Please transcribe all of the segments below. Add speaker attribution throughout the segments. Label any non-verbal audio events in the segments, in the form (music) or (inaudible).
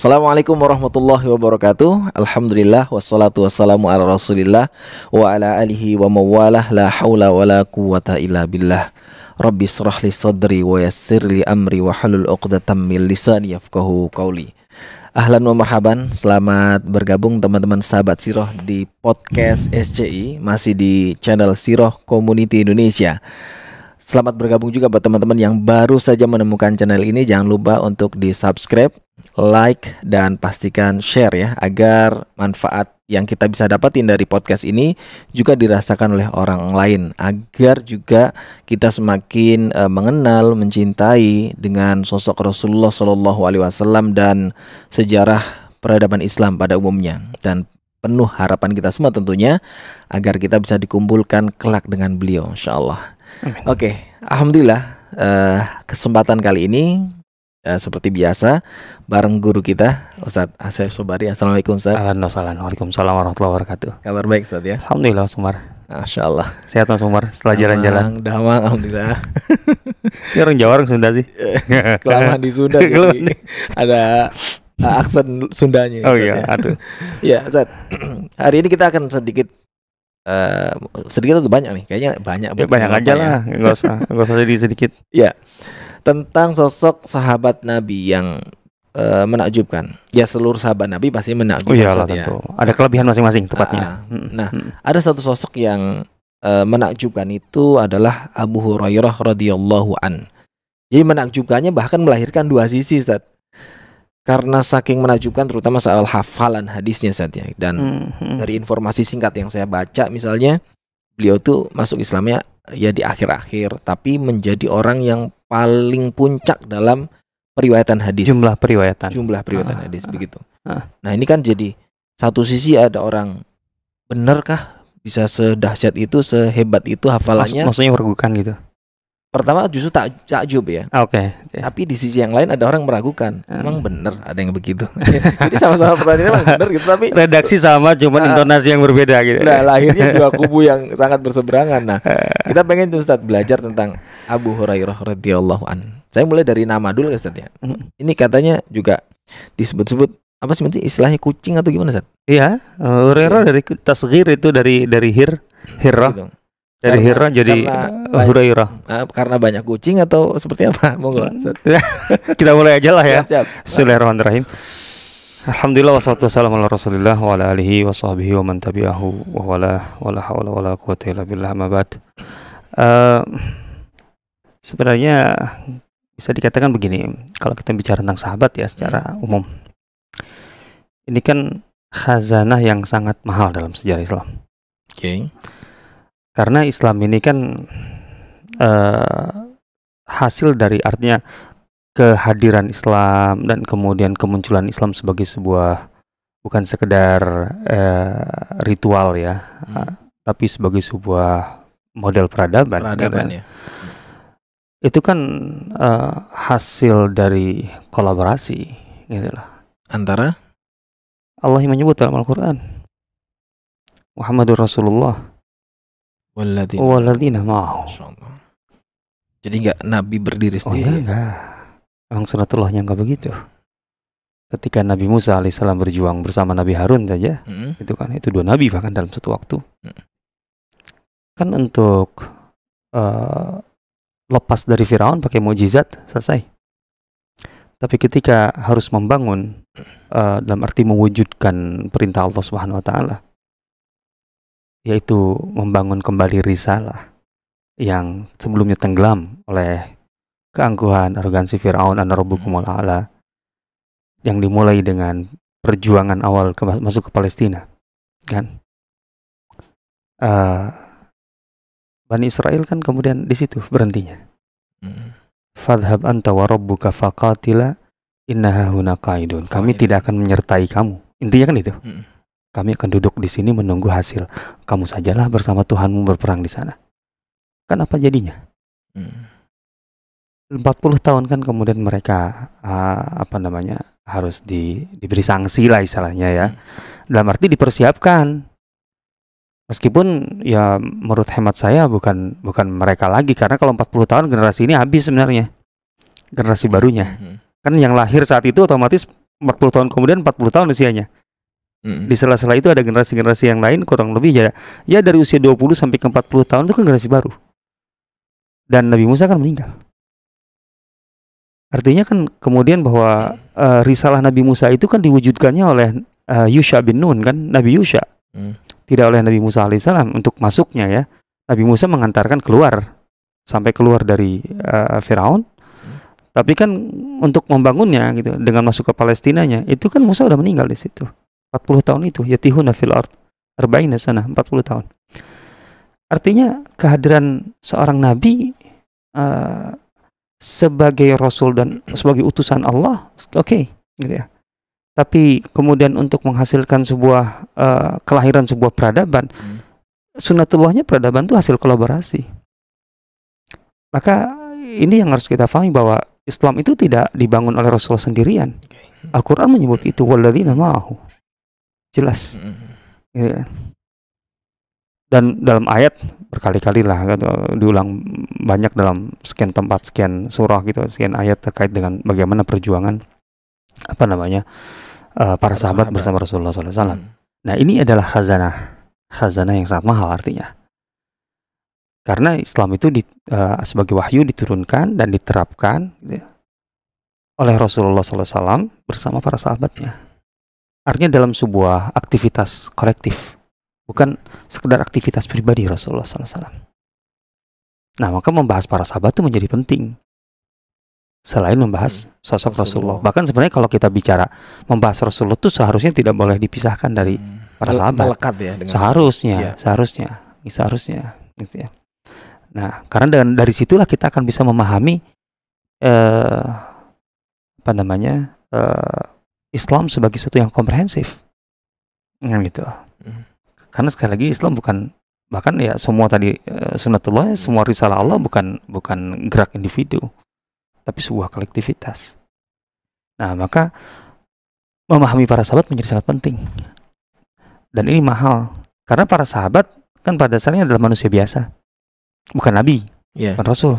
Speaker 1: Assalamualaikum warahmatullahi wabarakatuh Alhamdulillah Wassalatu wassalamu ala rasulillah Wa ala alihi wa mawalah La hawla wa la quwata illa billah Rabbi Waalaikumsalam. li sadri Wa yassir li amri Wa halul uqdatan min lisan yafkahu qawli Ahlan wa marhaban Selamat bergabung teman-teman sahabat Siroh Di podcast SCI Masih di channel Siroh Community Indonesia Selamat bergabung juga buat teman-teman yang baru saja menemukan channel ini. Jangan lupa untuk di-subscribe, like, dan pastikan share ya agar manfaat yang kita bisa dapatin dari podcast ini juga dirasakan oleh orang lain agar juga kita semakin uh, mengenal, mencintai dengan sosok Rasulullah Shallallahu alaihi wasallam dan sejarah peradaban Islam pada umumnya dan penuh harapan kita semua tentunya agar kita bisa dikumpulkan kelak dengan beliau insyaallah. Oke, okay. alhamdulillah uh, kesempatan kali ini uh, seperti biasa bareng guru kita Ustadz Asyaf Sobari. Assalamualaikum Ustaz. Assalamualaikum Waalaikumsalam warahmatullahi wabarakatuh. Kabar baik Ustaz ya. Alhamdulillah Sumar. Masya Allah Sehat Mas Umar setelah jalan-jalan Damang Alhamdulillah Ini orang Jawa orang Sunda sih (laughs) Kelamaan di Sunda jadi (laughs) Ada eh, aksen Sundanya Oh iya ya. ya Zat (clears throat) Hari ini kita akan sedikit Uh, sedikit atau banyak nih? Kayaknya banyak. Ya, banyak aja ya. lah, nggak usah, (laughs)
Speaker 2: nggak usah jadi sedikit.
Speaker 1: Ya, tentang sosok sahabat Nabi yang uh, menakjubkan. Ya seluruh sahabat Nabi pasti menakjubkan. Oh iyalah, tentu.
Speaker 2: Ada kelebihan masing-masing tepatnya. Uh,
Speaker 1: nah, hmm. ada satu sosok yang uh, menakjubkan itu adalah Abu Hurairah radhiyallahu an. Jadi menakjubkannya bahkan melahirkan dua sisi, Ustaz karena saking menajubkan, terutama soal hafalan hadisnya saatnya dan hmm, hmm. dari informasi singkat yang saya baca misalnya beliau tuh masuk Islamnya ya di akhir-akhir tapi menjadi orang yang paling puncak dalam periwayatan hadis jumlah periwayatan jumlah periwayatan ah, hadis ah, begitu ah. nah ini kan jadi satu sisi ada orang benarkah bisa sedahsyat itu sehebat itu hafalannya Maksud, maksudnya meragukan gitu pertama justru tak takjub ya. Oke. Okay, okay. Tapi di sisi yang lain ada orang meragukan. Hmm. Emang bener ada yang begitu. (laughs) Jadi sama-sama pertanyaannya emang bener gitu tapi redaksi sama cuman nah, intonasi yang berbeda gitu. Nah, lahirnya dua (laughs) kubu yang sangat berseberangan. Nah, ah. kita pengen tuh Ustaz belajar tentang Abu Hurairah radhiyallahu an. Saya mulai dari nama dulu Ustaz ya. Hmm. Ini katanya juga disebut-sebut apa sih nanti istilahnya kucing atau gimana Ustaz? Iya,
Speaker 2: Hurairah iya. dari tasghir itu dari dari hir hirah. Gitu.
Speaker 1: Dari karena, Hira jadi karena, (laughs) Hurairah. Ah, karena banyak kucing atau seperti apa? (laughs) Monggo. Hmm.
Speaker 2: (laughs) Kita mulai aja lah ya. Bismillahirrahmanirrahim. Alhamdulillah wassalatu wassalamu ala Rasulillah wa ala alihi wa sahbihi wa man tabi'ahu wa wala wala haula wala quwata illa billah ma ba'd. Uh, sebenarnya bisa dikatakan begini, kalau kita bicara tentang sahabat ya secara hmm. umum. Ini kan khazanah yang sangat mahal dalam sejarah Islam. Oke. Okay karena Islam ini kan uh, hasil dari artinya kehadiran Islam dan kemudian kemunculan Islam sebagai sebuah bukan sekedar uh, ritual ya hmm. uh, tapi sebagai sebuah model peradaban peradaban gitu ya. ya itu kan uh, hasil dari kolaborasi gitu antara Allah yang menyebut dalam Al-Qur'an Muhammadur Rasulullah
Speaker 1: Waladina. Waladina mau. Jadi nggak Nabi berdiri oh, sendiri. Oh, iya, enggak.
Speaker 2: Emang sunatullahnya nggak begitu. Ketika Nabi Musa alaihissalam berjuang bersama Nabi Harun saja, -hmm. itu kan itu dua Nabi bahkan dalam satu waktu. -hmm. Kan untuk uh, lepas dari Firaun pakai mujizat selesai. Tapi ketika harus membangun uh, dalam arti mewujudkan perintah Allah Subhanahu wa taala, yaitu membangun kembali risalah yang sebelumnya tenggelam oleh keangkuhan arogansi Firaun anarbukumul hmm. a'la yang dimulai dengan perjuangan awal ke, masuk ke Palestina kan uh, Bani Israel kan kemudian di situ berhentinya hmm. fadhab anta wa rabbuka faqatila innaha huna kami tidak akan menyertai kamu intinya kan itu hmm. Kami akan duduk di sini menunggu hasil. Kamu sajalah bersama Tuhanmu berperang di sana. Kan apa jadinya? Hmm. 40 tahun kan kemudian mereka uh, apa namanya harus di, diberi sanksi lah istilahnya ya. Hmm. Dalam arti dipersiapkan. Meskipun ya menurut hemat saya bukan bukan mereka lagi karena kalau 40 tahun generasi ini habis sebenarnya. Generasi barunya. Hmm. Kan yang lahir saat itu otomatis 40 tahun kemudian 40 tahun usianya. Di sela-sela itu ada generasi-generasi yang lain kurang lebih ya ya dari usia 20 sampai ke 40 tahun itu kan generasi baru. Dan Nabi Musa kan meninggal. Artinya kan kemudian bahwa uh, risalah Nabi Musa itu kan diwujudkannya oleh uh, Yusha bin Nun kan, Nabi Yusha. Mm. Tidak oleh Nabi Musa alaihissalam untuk masuknya ya. Nabi Musa mengantarkan keluar sampai keluar dari uh, Firaun. Mm. Tapi kan untuk membangunnya gitu dengan masuk ke Palestinanya itu kan Musa udah meninggal di situ. 40 tahun itu yatihuna fil ard 40 sana 40 tahun artinya kehadiran seorang nabi uh, sebagai rasul dan sebagai utusan Allah oke okay, gitu ya tapi kemudian untuk menghasilkan sebuah uh, kelahiran sebuah peradaban hmm. sunatullahnya peradaban itu hasil kolaborasi maka ini yang harus kita pahami bahwa Islam itu tidak dibangun oleh Rasulullah sendirian. Al-Quran menyebut itu waladina ma'ahu jelas mm gitu. dan dalam ayat berkali-kali lah gitu, diulang banyak dalam sekian tempat sekian surah gitu sekian ayat terkait dengan bagaimana perjuangan apa namanya uh, para, para sahabat, sahabat bersama Rasulullah SAW mm. nah ini adalah khazanah khazanah yang sangat mahal artinya karena Islam itu di, uh, sebagai wahyu diturunkan dan diterapkan gitu, ya, oleh Rasulullah SAW bersama para sahabatnya. Artinya dalam sebuah aktivitas kolektif bukan sekedar aktivitas pribadi Rasulullah SAW. Nah, maka membahas para sahabat itu menjadi penting. Selain membahas hmm. sosok Rasulullah. Rasulullah. Bahkan sebenarnya kalau kita bicara membahas Rasulullah itu seharusnya tidak boleh dipisahkan dari hmm. para sahabat. ya seharusnya, ya. seharusnya, seharusnya gitu ya. Nah, karena dengan dari situlah kita akan bisa memahami eh apa namanya? eh Islam sebagai sesuatu yang komprehensif. Nah, gitu. Hmm. Karena sekali lagi Islam bukan bahkan ya semua tadi eh, sunatullah hmm. semua risalah Allah bukan bukan gerak individu tapi sebuah kolektivitas. Nah, maka memahami para sahabat menjadi sangat penting. Dan ini mahal karena para sahabat kan pada dasarnya adalah manusia biasa. Bukan nabi, yeah. bukan rasul.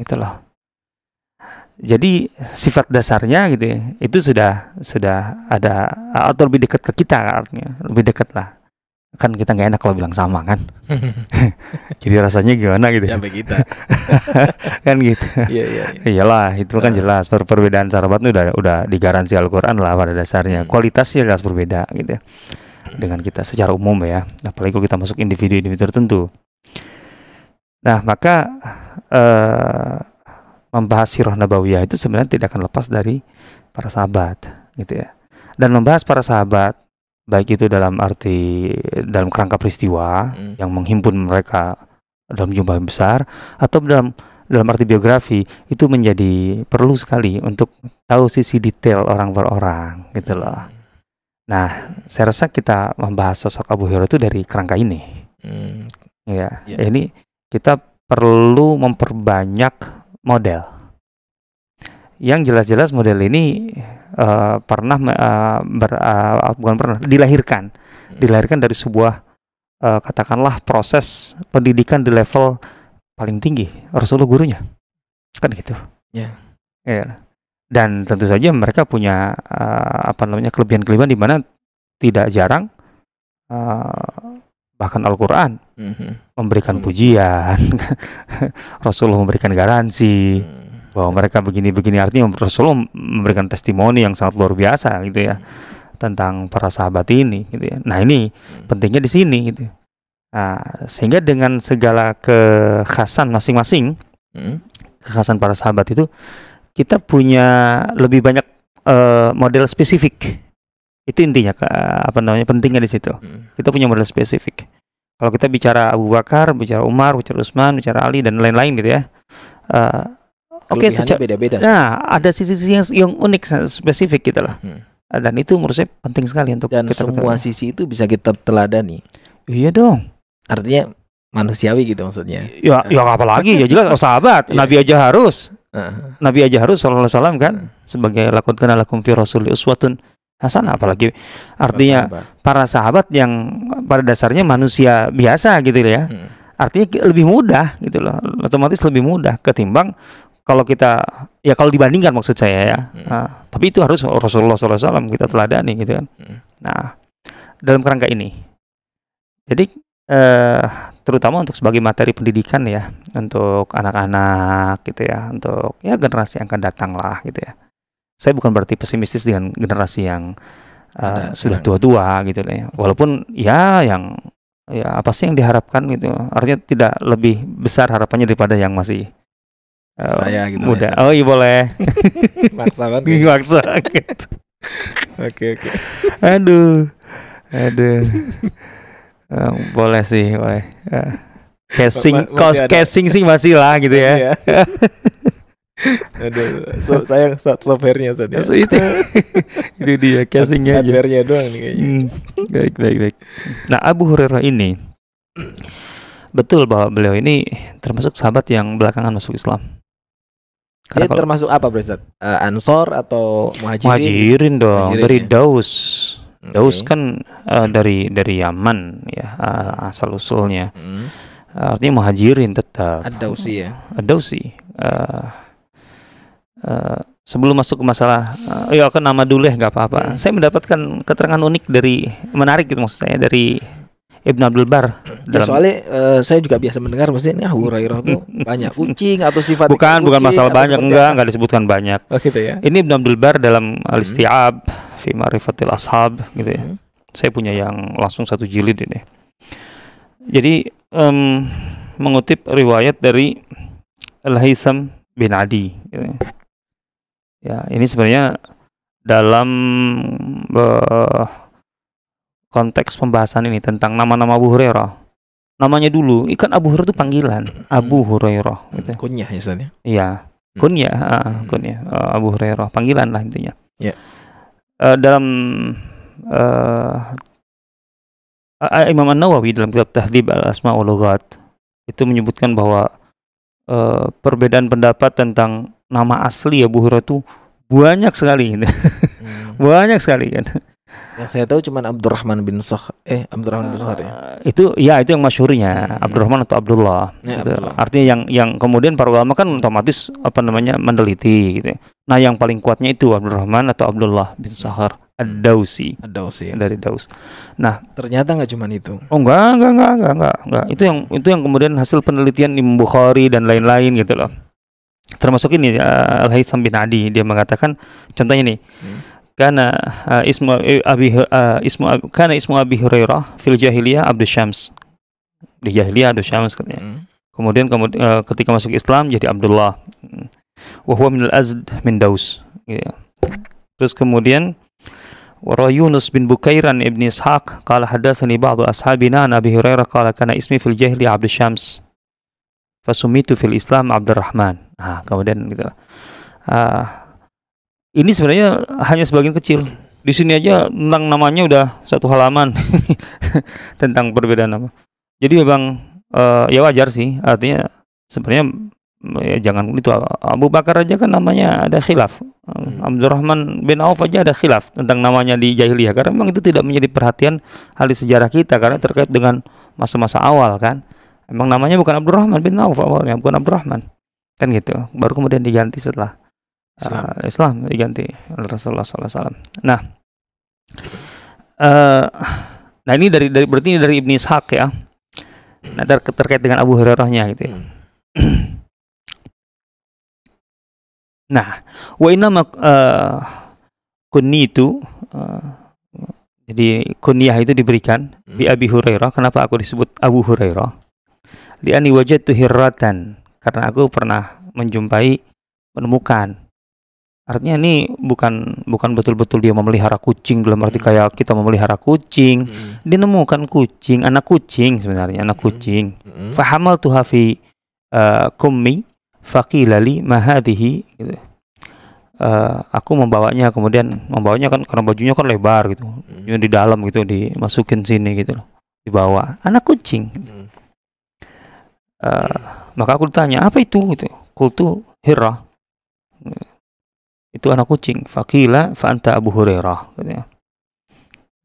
Speaker 2: Itulah jadi sifat dasarnya gitu ya, itu sudah sudah ada atau lebih dekat ke kita kan artinya lebih dekat lah kan kita nggak enak kalau bilang sama kan (laughs) jadi rasanya gimana gitu ya? sampai kita (laughs) kan gitu iya, iya iya iyalah itu kan ah. jelas per perbedaan sahabat itu udah udah digaransi alquran lah pada dasarnya hmm. kualitasnya jelas berbeda gitu ya dengan kita secara umum ya apalagi kalau kita masuk individu-individu tertentu nah maka eh membahas sirah nabawiyah itu sebenarnya tidak akan lepas dari para sahabat gitu ya dan membahas para sahabat baik itu dalam arti dalam kerangka peristiwa hmm. yang menghimpun mereka dalam jumlah yang besar atau dalam dalam arti biografi itu menjadi perlu sekali untuk tahu sisi detail orang per orang gitu loh. Hmm. Nah, saya rasa kita membahas sosok Abu Hurairah itu dari kerangka ini. Hmm. Ya, yeah. ini kita perlu memperbanyak model. Yang jelas-jelas model ini uh, pernah uh, ber, uh, bukan pernah dilahirkan, iya. dilahirkan dari sebuah uh, katakanlah proses pendidikan di level paling tinggi Rasulullah gurunya, kan gitu. Ya. Yeah. Yeah. Kan? Dan tentu saja mereka punya uh, apa namanya kelebihan-kelebihan di mana tidak jarang uh, bahkan Al-Quran mm-hmm. memberikan mm-hmm. pujian, (laughs) Rasulullah memberikan garansi mm bahwa mereka begini-begini artinya Rasulullah memberikan testimoni yang sangat luar biasa gitu ya mm. tentang para sahabat ini gitu ya. Nah ini mm pentingnya di sini gitu. Nah, sehingga dengan segala kekhasan masing-masing, mm. kekhasan para sahabat itu kita punya lebih banyak uh, model spesifik itu intinya apa namanya pentingnya di situ hmm. kita punya model spesifik kalau kita bicara Abu Bakar bicara Umar bicara Utsman bicara Ali dan lain-lain gitu ya uh, oke okay, secara beda-beda nah ada sisi-sisi yang, yang unik spesifik gitu lah hmm. dan itu menurut saya penting sekali untuk dan kita semua ketahui.
Speaker 1: sisi itu bisa kita teladani iya dong artinya manusiawi gitu maksudnya ya nah. ya apalagi ya jelas oh, sahabat iya. Nabi aja harus nah.
Speaker 2: Nabi aja harus sallallahu alaihi wasallam kan nah. sebagai lakukanlah kana lakum fi rasuli uswatun Hasan apalagi artinya para sahabat, para sahabat yang pada dasarnya manusia biasa gitu ya. Hmm. Artinya lebih mudah gitu loh. Otomatis lebih mudah ketimbang kalau kita ya kalau dibandingkan maksud saya ya. Hmm. Nah, tapi itu harus Rasulullah SAW kita hmm. teladani gitu kan. Hmm. Nah, dalam kerangka ini. Jadi eh terutama untuk sebagai materi pendidikan ya untuk anak-anak gitu ya, untuk ya generasi yang akan datang lah gitu ya saya bukan berarti pesimistis dengan generasi yang uh, ada, eh, sudah tua-tua gitu ya. Walaupun ya yang ya apa sih yang diharapkan gitu. Artinya tidak lebih besar harapannya daripada yang masih uh, saya gitu ya, muda. Ya, saya. Oh iya boleh. Maksa banget. Gitu. (laughs) Maksa gitu. Oke oke. Aduh. Aduh. um, boleh sih, boleh. Uh, casing, cost casing sih masih lah gitu ya. Iya. (laughs)
Speaker 1: Aduh, so, sayang softwarenya saat ya. So, itu, (laughs) itu dia casingnya aja. Hardwarenya doang nih kayaknya. Hmm,
Speaker 2: baik baik baik. Nah Abu Hurairah ini betul bahwa beliau ini termasuk sahabat yang belakangan masuk Islam.
Speaker 1: Karena Dia kalau, termasuk apa, Ustaz? Uh, Ansor atau Muhajirin? Muhajirin dong, dari ya.
Speaker 2: Daus. Okay. Hmm, Daus kan uh, dari dari Yaman ya uh, eh, asal usulnya. Hmm. artinya Muhajirin tetap. Ad-Dausi ya. Ad-Dausi. Uh, Eh, sebelum masuk ke masalah uh, eh, ya aku nama dulu ya nggak apa-apa. Hmm. Saya mendapatkan keterangan unik dari menarik gitu maksud saya dari Ibn Abdul Bar. Ya, Soalnya
Speaker 1: uh, saya juga biasa mendengar maksudnya Abu Hurairah tuh (laughs) banyak kucing atau sifat bukan kucing, bukan masalah banyak enggak enggak disebutkan
Speaker 2: banyak. Oh, gitu ya. Ini Ibn Abdul Bar dalam hmm. Al-Isti'ab fi Ma'rifatil Ashab gitu ya. Hmm. Saya punya yang langsung satu jilid ini. Jadi um, mengutip riwayat dari Al-Haisam bin Adi gitu ya. Ya, ini sebenarnya dalam uh, konteks pembahasan ini tentang nama-nama Abu Hurairah. Namanya dulu, ikan Abu Hurairah itu panggilan Abu hmm. Hurairah.
Speaker 1: Gitu. Kunyah ya sebenarnya
Speaker 2: Iya, kunyah, hmm. kunyah uh, Abu Hurairah, panggilan lah intinya. Yeah. Ya. Uh, dalam uh, Imam An Nawawi dalam kitab Tahdhib al Asma itu menyebutkan bahwa uh, perbedaan pendapat tentang nama asli Abu ya, Hurairah tuh banyak sekali gitu. (laughs) hmm. banyak sekali kan
Speaker 1: yang saya tahu cuma Abdurrahman bin Sah eh Abdurrahman bin Sah ya ah,
Speaker 2: itu ya itu yang masyhurnya hmm. Abdurrahman atau Abdullah, ya, gitu. Abdullah artinya yang yang kemudian para ulama kan otomatis apa namanya meneliti gitu ya. nah yang paling kuatnya itu Abdurrahman atau Abdullah bin Sahar hmm. Ad-Dausi Ad-Dausi ya. dari Daus nah
Speaker 1: ternyata nggak cuma itu oh
Speaker 2: enggak enggak enggak enggak enggak, enggak. itu yang itu yang kemudian hasil penelitian Imam Bukhari dan lain-lain gitu loh termasuk ini uh, eh, Al Haytham bin Adi dia mengatakan contohnya nih hmm. karena uh, eh, ismu eh, Abi uh, ismu karena ismu Abi Hurairah fil jahiliyah Abdul Syams di jahiliyah Abdul Syams katanya hmm. kemudian uh, ketika masuk Islam jadi Abdullah wahwa min al Azd min Daus yeah. Gitu. terus kemudian wa Yunus Bukairan ibni ibni Ishaq qala hadatsani ba'du ashabina أصحابنا hurairah أبي هريرة ismi كان اسمي Shams fasumitu fil Islam Abdurrahman. Nah, kemudian gitu. Uh, ini sebenarnya hanya sebagian kecil. Di sini aja tentang namanya udah satu halaman (laughs) tentang perbedaan nama. Jadi memang uh, ya wajar sih. Artinya sebenarnya ya jangan itu Abu Bakar aja kan namanya ada khilaf. Hmm. Abdurrahman bin Auf aja ada khilaf tentang namanya di jahiliyah karena memang itu tidak menjadi perhatian ahli sejarah kita karena terkait dengan masa-masa awal kan. Emang namanya bukan Abdurrahman bin Auf awalnya, bukan Abdurrahman. Kan gitu. Baru kemudian diganti setelah Islam, uh, Islam diganti oleh Rasulullah SAW. Nah, uh, nah ini dari dari berarti ini dari Ibnu Ishaq ya. Nah, ter terkait dengan Abu Hurairahnya gitu ya. Hmm. Nah, wa inna ma eh, itu itu, jadi kunyah itu diberikan hmm. bi Abi Hurairah. Kenapa aku disebut Abu Hurairah? li'ani wajadtu hirratan karena aku pernah menjumpai menemukan artinya ini bukan bukan betul-betul dia memelihara kucing dalam arti hmm. kayak kita memelihara kucing hmm. dia nemukan kucing anak kucing sebenarnya anak hmm. kucing hmm. fahamal tuh hafi uh, eh, kummi fakilali mahadihi gitu. Uh, aku membawanya kemudian membawanya kan karena bajunya kan lebar gitu hmm. di dalam gitu dimasukin sini gitu loh dibawa anak kucing hmm. Eh, maka aku ditanya apa itu gitu. Kultu hirah. Itu anak kucing. Fakila fanta Abu Hurairah. Gitu ya.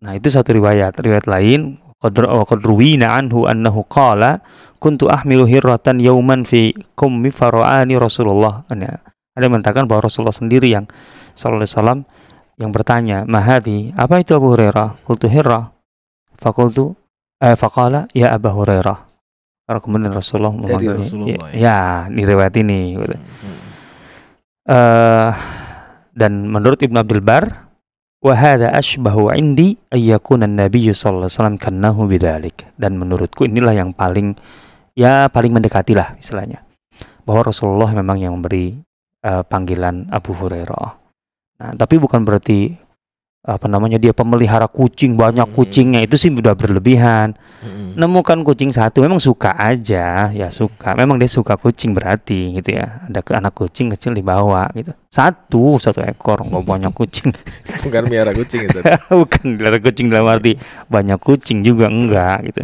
Speaker 2: Nah itu satu riwayat. Riwayat lain. Qadruwina anhu annahu qala kuntu ahmilu hirratan yauman fi kummi faro'ani Rasulullah. Kan ya. ada yang mengatakan bahwa Rasulullah sendiri yang Sallallahu Alaihi Wasallam yang bertanya, Mahadi, apa itu Abu Hurairah? Kultu hirrah. Fakultu, eh, fakala, ya Abu Hurairah. Karena kemudian Rasulullah memanggilnya. Dari ya, ya. ya diriwayat ini. Gitu. Hmm. Uh, dan menurut Ibn Abdul Bar, wahada ashbahu indi ayyakuna Nabi sallallahu kannahu bidalik. dan menurutku inilah yang paling ya paling mendekatilah istilahnya bahwa Rasulullah memang yang memberi uh, panggilan Abu Hurairah. Nah, tapi bukan berarti apa namanya dia pemelihara kucing banyak hmm. kucingnya itu sih udah berlebihan hmm. nemukan kucing satu memang suka aja ya suka memang dia suka kucing berarti gitu ya ada ke anak kucing kecil dibawa gitu satu satu ekor nggak (laughs) banyak kucing
Speaker 1: bukan miara kucing itu
Speaker 2: (laughs) bukan miara kucing dalam arti banyak kucing juga enggak gitu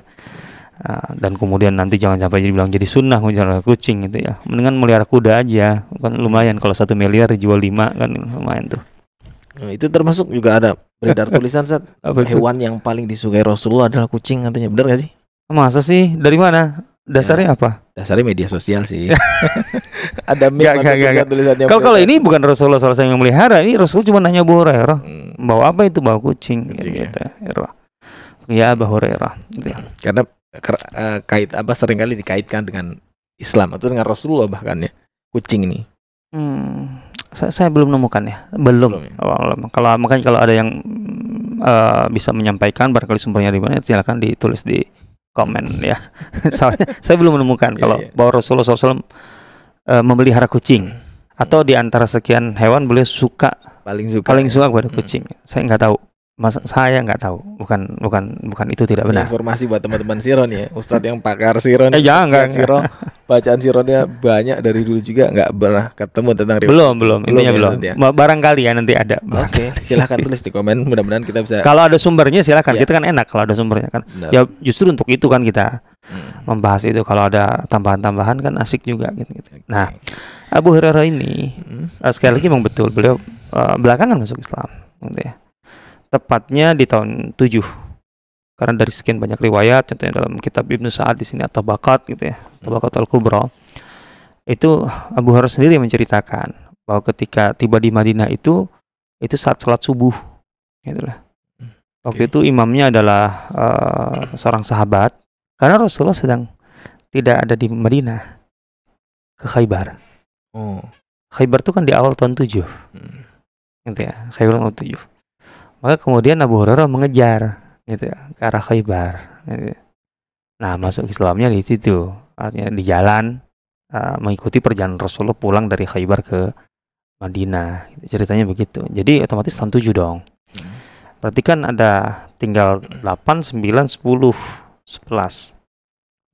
Speaker 2: Uh, dan kemudian nanti jangan sampai jadi bilang jadi sunnah menjual kucing gitu ya mendingan melihara kuda aja kan lumayan kalau satu miliar dijual lima kan lumayan tuh
Speaker 1: Nah, itu termasuk juga ada beredar (laughs) tulisan saat hewan yang paling disukai Rasulullah adalah kucing katanya. Benar gak sih? Masa sih? Dari mana? Dasarnya ya, apa? Dasarnya media sosial sih. (laughs) ada media tulisannya. Kalau kalau
Speaker 2: ini bukan Rasulullah salah yang melihara, ini Rasul cuma nanya Abu Hurairah, hmm. bawa apa itu bawa kucing, kucing gitu. Ya, ya Abu Hurairah. Gitu. Ya. Hmm. Karena
Speaker 1: uh, kait apa seringkali dikaitkan dengan Islam atau dengan Rasulullah bahkan ya kucing ini.
Speaker 2: Hmm saya, saya belum menemukan ya belum, belum ya? Oh, kalau makanya kalau ada yang uh, bisa menyampaikan barangkali sumbernya di mana silakan ditulis di komen ya soalnya (laughs) saya belum menemukan iya, kalau yeah, bahwa Rasulullah SAW uh, memelihara kucing atau di antara sekian hewan beliau suka paling suka paling ya? suka kepada hmm. kucing saya nggak tahu Mas saya nggak tahu, bukan bukan bukan itu tidak benar.
Speaker 1: informasi buat teman-teman Siron ya, Ustadz yang pakar Siron. Eh jangan enggak, Siron. Bacaan Sironnya banyak dari dulu juga nggak pernah ketemu tentang riwayat. Belum belum, intinya belum. Ya, belum. Ya. Barangkali ya nanti ada. Oke, okay, silahkan tulis di komen. Mudah-mudahan kita bisa. Kalau ada sumbernya silahkan. Ya. Kita kan
Speaker 2: enak kalau ada sumbernya kan. Benar. Ya justru untuk itu kan kita hmm. membahas itu. Kalau ada tambahan-tambahan kan asik juga gitu. -gitu. Okay. Nah, Abu Hurairah ini hmm. Eh, sekali lagi memang betul beliau uh, belakangan masuk Islam, gitu ya tepatnya di tahun 7 karena dari sekian banyak riwayat contohnya dalam kitab Ibnu Sa'ad di sini atau Bakat gitu ya atau hmm. bakat Al-Kubra itu Abu Hurairah sendiri menceritakan bahwa ketika tiba di Madinah itu itu saat sholat subuh gitu lah. Hmm, waktu okay. itu imamnya adalah uh, seorang sahabat karena Rasulullah sedang tidak ada di Madinah ke Khaybar oh. Khaybar itu kan di awal tahun 7 hmm. gitu ya Khaybar tahun 7 maka kemudian Abu Hurairah mengejar gitu ya, ke arah Khaybar. Gitu. Ya. Nah, masuk Islamnya di situ. Artinya di jalan uh, mengikuti perjalanan Rasulullah pulang dari Khaybar ke Madinah. Gitu. Ceritanya begitu. Jadi otomatis tahun 7 dong. Berarti kan ada tinggal 8, 9, 10, 11.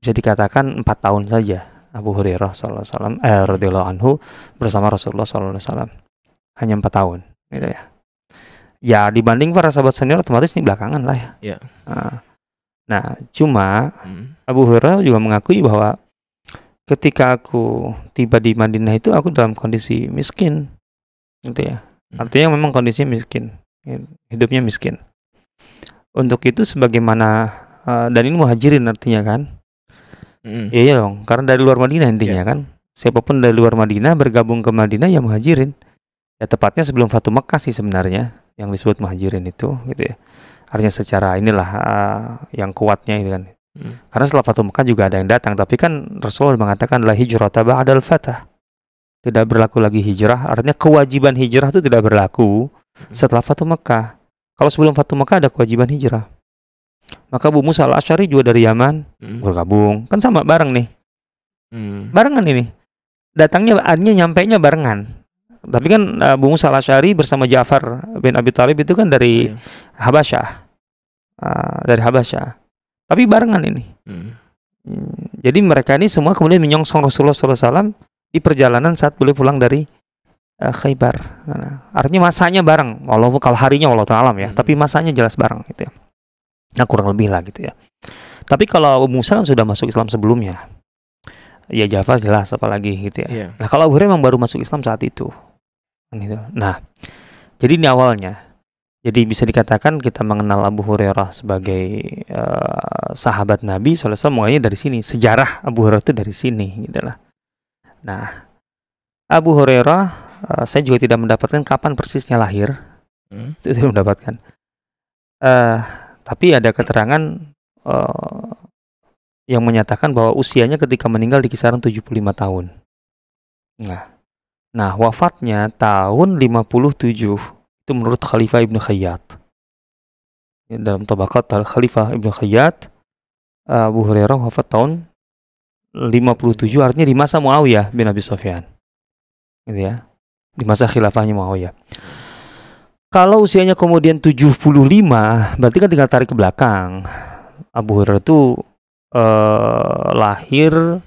Speaker 2: Bisa dikatakan empat tahun saja Abu Hurairah sallallahu alaihi wasallam eh, anhu bersama Rasulullah sallallahu alaihi wasallam. Hanya empat tahun gitu ya ya dibanding para sahabat senior otomatis ini belakangan lah ya. Yeah. Ya. Nah, cuma hmm. Abu Hurairah juga mengakui bahwa ketika aku tiba di Madinah itu aku dalam kondisi miskin, gitu ya. Hmm. Artinya memang kondisinya miskin, hidupnya miskin. Untuk itu sebagaimana uh, dan ini muhajirin artinya kan? Hmm. iya, Iya dong, karena dari luar Madinah intinya yeah. kan. Siapapun dari luar Madinah bergabung ke Madinah ya muhajirin. Ya tepatnya sebelum Fatu Mekah sih sebenarnya yang disebut muhajirin itu gitu ya artinya secara inilah uh, yang kuatnya itu kan hmm. karena setelah Fatum Mekah juga ada yang datang tapi kan Rasul mengatakan la hijrah taba adal fatah tidak berlaku lagi hijrah artinya kewajiban hijrah itu tidak berlaku hmm. setelah Fatum Mekah kalau sebelum Fatum Mekah ada kewajiban hijrah maka bu Musa al-Asyari juga dari Yaman hmm. bergabung kan sama bareng nih hmm. barengan ini datangnya artinya nyampe nya barengan tapi kan uh, Abu al bersama Ja'far bin Abi Talib itu kan dari yeah. Habasyah. Uh, dari Habasyah. Tapi barengan ini. Mm. Jadi mereka ini semua kemudian menyongsong Rasulullah SAW di perjalanan saat beliau pulang dari uh, Khaybar. Nah, artinya masanya bareng, walaupun kalau harinya walau alam ya, hmm. tapi masanya jelas bareng gitu ya. Nah, kurang lebih lah gitu ya. Tapi kalau Musa kan sudah masuk Islam sebelumnya. Ya Jafar jelas apalagi gitu ya. Yeah. Iya. Nah, kalau Abu Hurairah memang baru masuk Islam saat itu gitu. Nah, jadi ini awalnya. Jadi bisa dikatakan kita mengenal Abu Hurairah sebagai uh, sahabat Nabi SAW semuanya dari sini. Sejarah Abu Hurairah itu dari sini gitu lah. Nah, Abu Hurairah uh, saya juga tidak mendapatkan kapan persisnya lahir. Hmm? tidak mendapatkan. Uh, tapi ada keterangan uh, yang menyatakan bahwa usianya ketika meninggal di kisaran 75 tahun. Nah, Nah, wafatnya tahun 57 itu menurut Khalifah Ibnu Khayyat. Ya, dalam tabakat Khalifah Ibnu Khayyat, eh, Abu Hurairah wafat tahun 57 artinya di masa Muawiyah bin Abi Sufyan. Gitu ya. Di masa khilafahnya Muawiyah. Kalau usianya kemudian 75, berarti kan tinggal tarik ke belakang. Abu Hurairah itu eh, lahir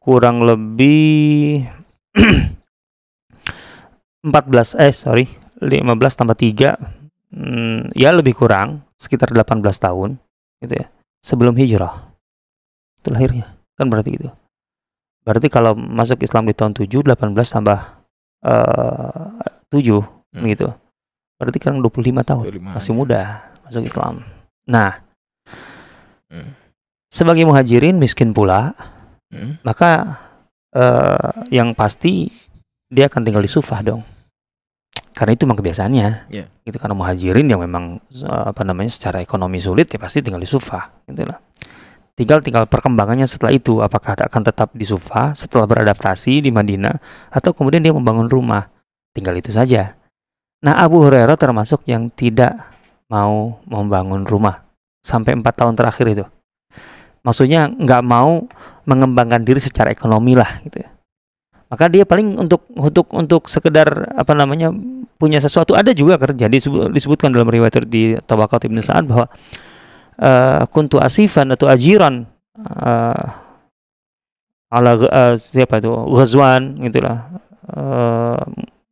Speaker 2: kurang lebih (clears throat) 14 eh sorry 15 tambah 3 hmm, ya lebih kurang sekitar 18 tahun gitu ya sebelum hijrah itu lahirnya kan berarti gitu berarti kalau masuk Islam di tahun 7 18 tambah eh, uh, 7 hmm. gitu berarti kan 25 tahun 25 masih ya. muda masuk Islam nah hmm. sebagai muhajirin miskin pula hmm. maka uh, yang pasti dia akan tinggal di Sufah dong karena itu memang kebiasaannya yeah. itu karena muhajirin yang memang eh, apa namanya secara ekonomi sulit ya pasti tinggal di sufa gitu lah tinggal tinggal perkembangannya setelah itu apakah akan tetap di sufa setelah beradaptasi di Madinah atau kemudian dia membangun rumah tinggal itu saja nah Abu Hurairah termasuk yang tidak mau membangun rumah sampai empat tahun terakhir itu maksudnya nggak mau mengembangkan diri secara ekonomi lah gitu ya. maka dia paling untuk untuk untuk sekedar apa namanya punya sesuatu ada juga kerja disebut, disebutkan dalam riwayat di tabaqat Ibnu Sa'ad bahwa uh, kuntu asifan atau ajiran uh, ala uh, siapa itu Ghazwan gitulah uh,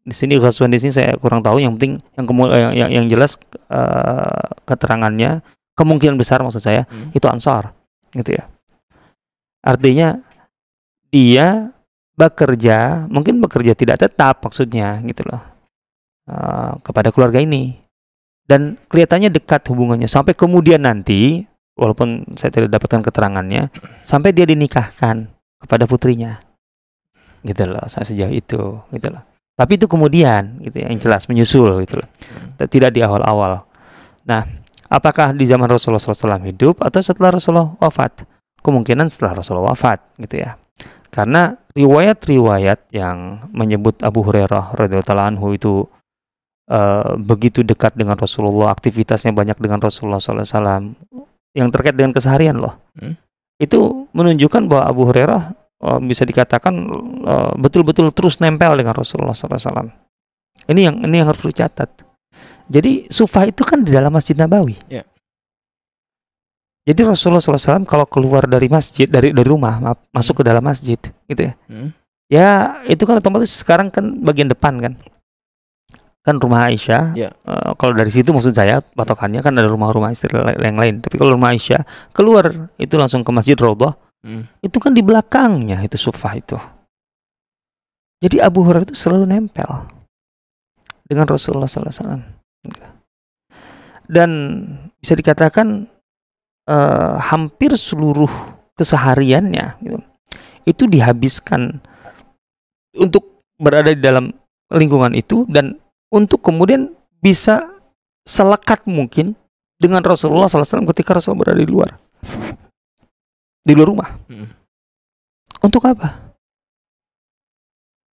Speaker 2: di sini Ghazwan di sini saya kurang tahu yang penting yang kemul- yang, yang yang jelas uh, keterangannya kemungkinan besar maksud saya hmm. itu Ansar gitu ya artinya dia bekerja mungkin bekerja tidak tetap maksudnya gitu loh uh, kepada keluarga ini dan kelihatannya dekat hubungannya sampai kemudian nanti walaupun saya tidak dapatkan keterangannya sampai dia dinikahkan kepada putrinya gitu loh saya sejauh itu gitu loh tapi itu kemudian gitu ya yang jelas menyusul gitu loh hmm. tidak di awal-awal nah apakah di zaman Rasulullah SAW hidup atau setelah Rasulullah wafat kemungkinan setelah Rasulullah wafat gitu ya karena riwayat-riwayat yang menyebut Abu Hurairah radhiyallahu anhu itu Eh, begitu dekat dengan Rasulullah, aktivitasnya banyak dengan Rasulullah SAW, yang terkait dengan keseharian loh, hmm? itu menunjukkan bahwa Abu Hurairah uh, bisa dikatakan betul eh, betul-betul terus nempel dengan Rasulullah SAW. Ini yang ini yang harus dicatat. Jadi sufa itu kan di dalam masjid Nabawi. Yeah. Jadi Rasulullah SAW kalau keluar dari masjid dari dari rumah maaf, masuk ke dalam masjid gitu ya. Hmm? Ya itu kan otomatis sekarang kan bagian depan kan kan rumah Aisyah. Yeah. Iya. Uh, kalau dari situ maksud saya patokannya kan ada rumah-rumah istri yang lain. Tapi kalau rumah Aisyah keluar itu langsung ke Masjid Raudhah. Mm. Itu kan di belakangnya itu sufa itu. Jadi Abu Hurairah itu selalu nempel dengan Rasulullah Sallallahu Alaihi Wasallam Dan bisa dikatakan uh, hampir seluruh kesehariannya gitu, itu dihabiskan untuk berada di dalam lingkungan itu dan untuk kemudian bisa selekat mungkin dengan Rasulullah SAW ketika Rasulullah berada di luar, di luar rumah. Hmm. Untuk apa?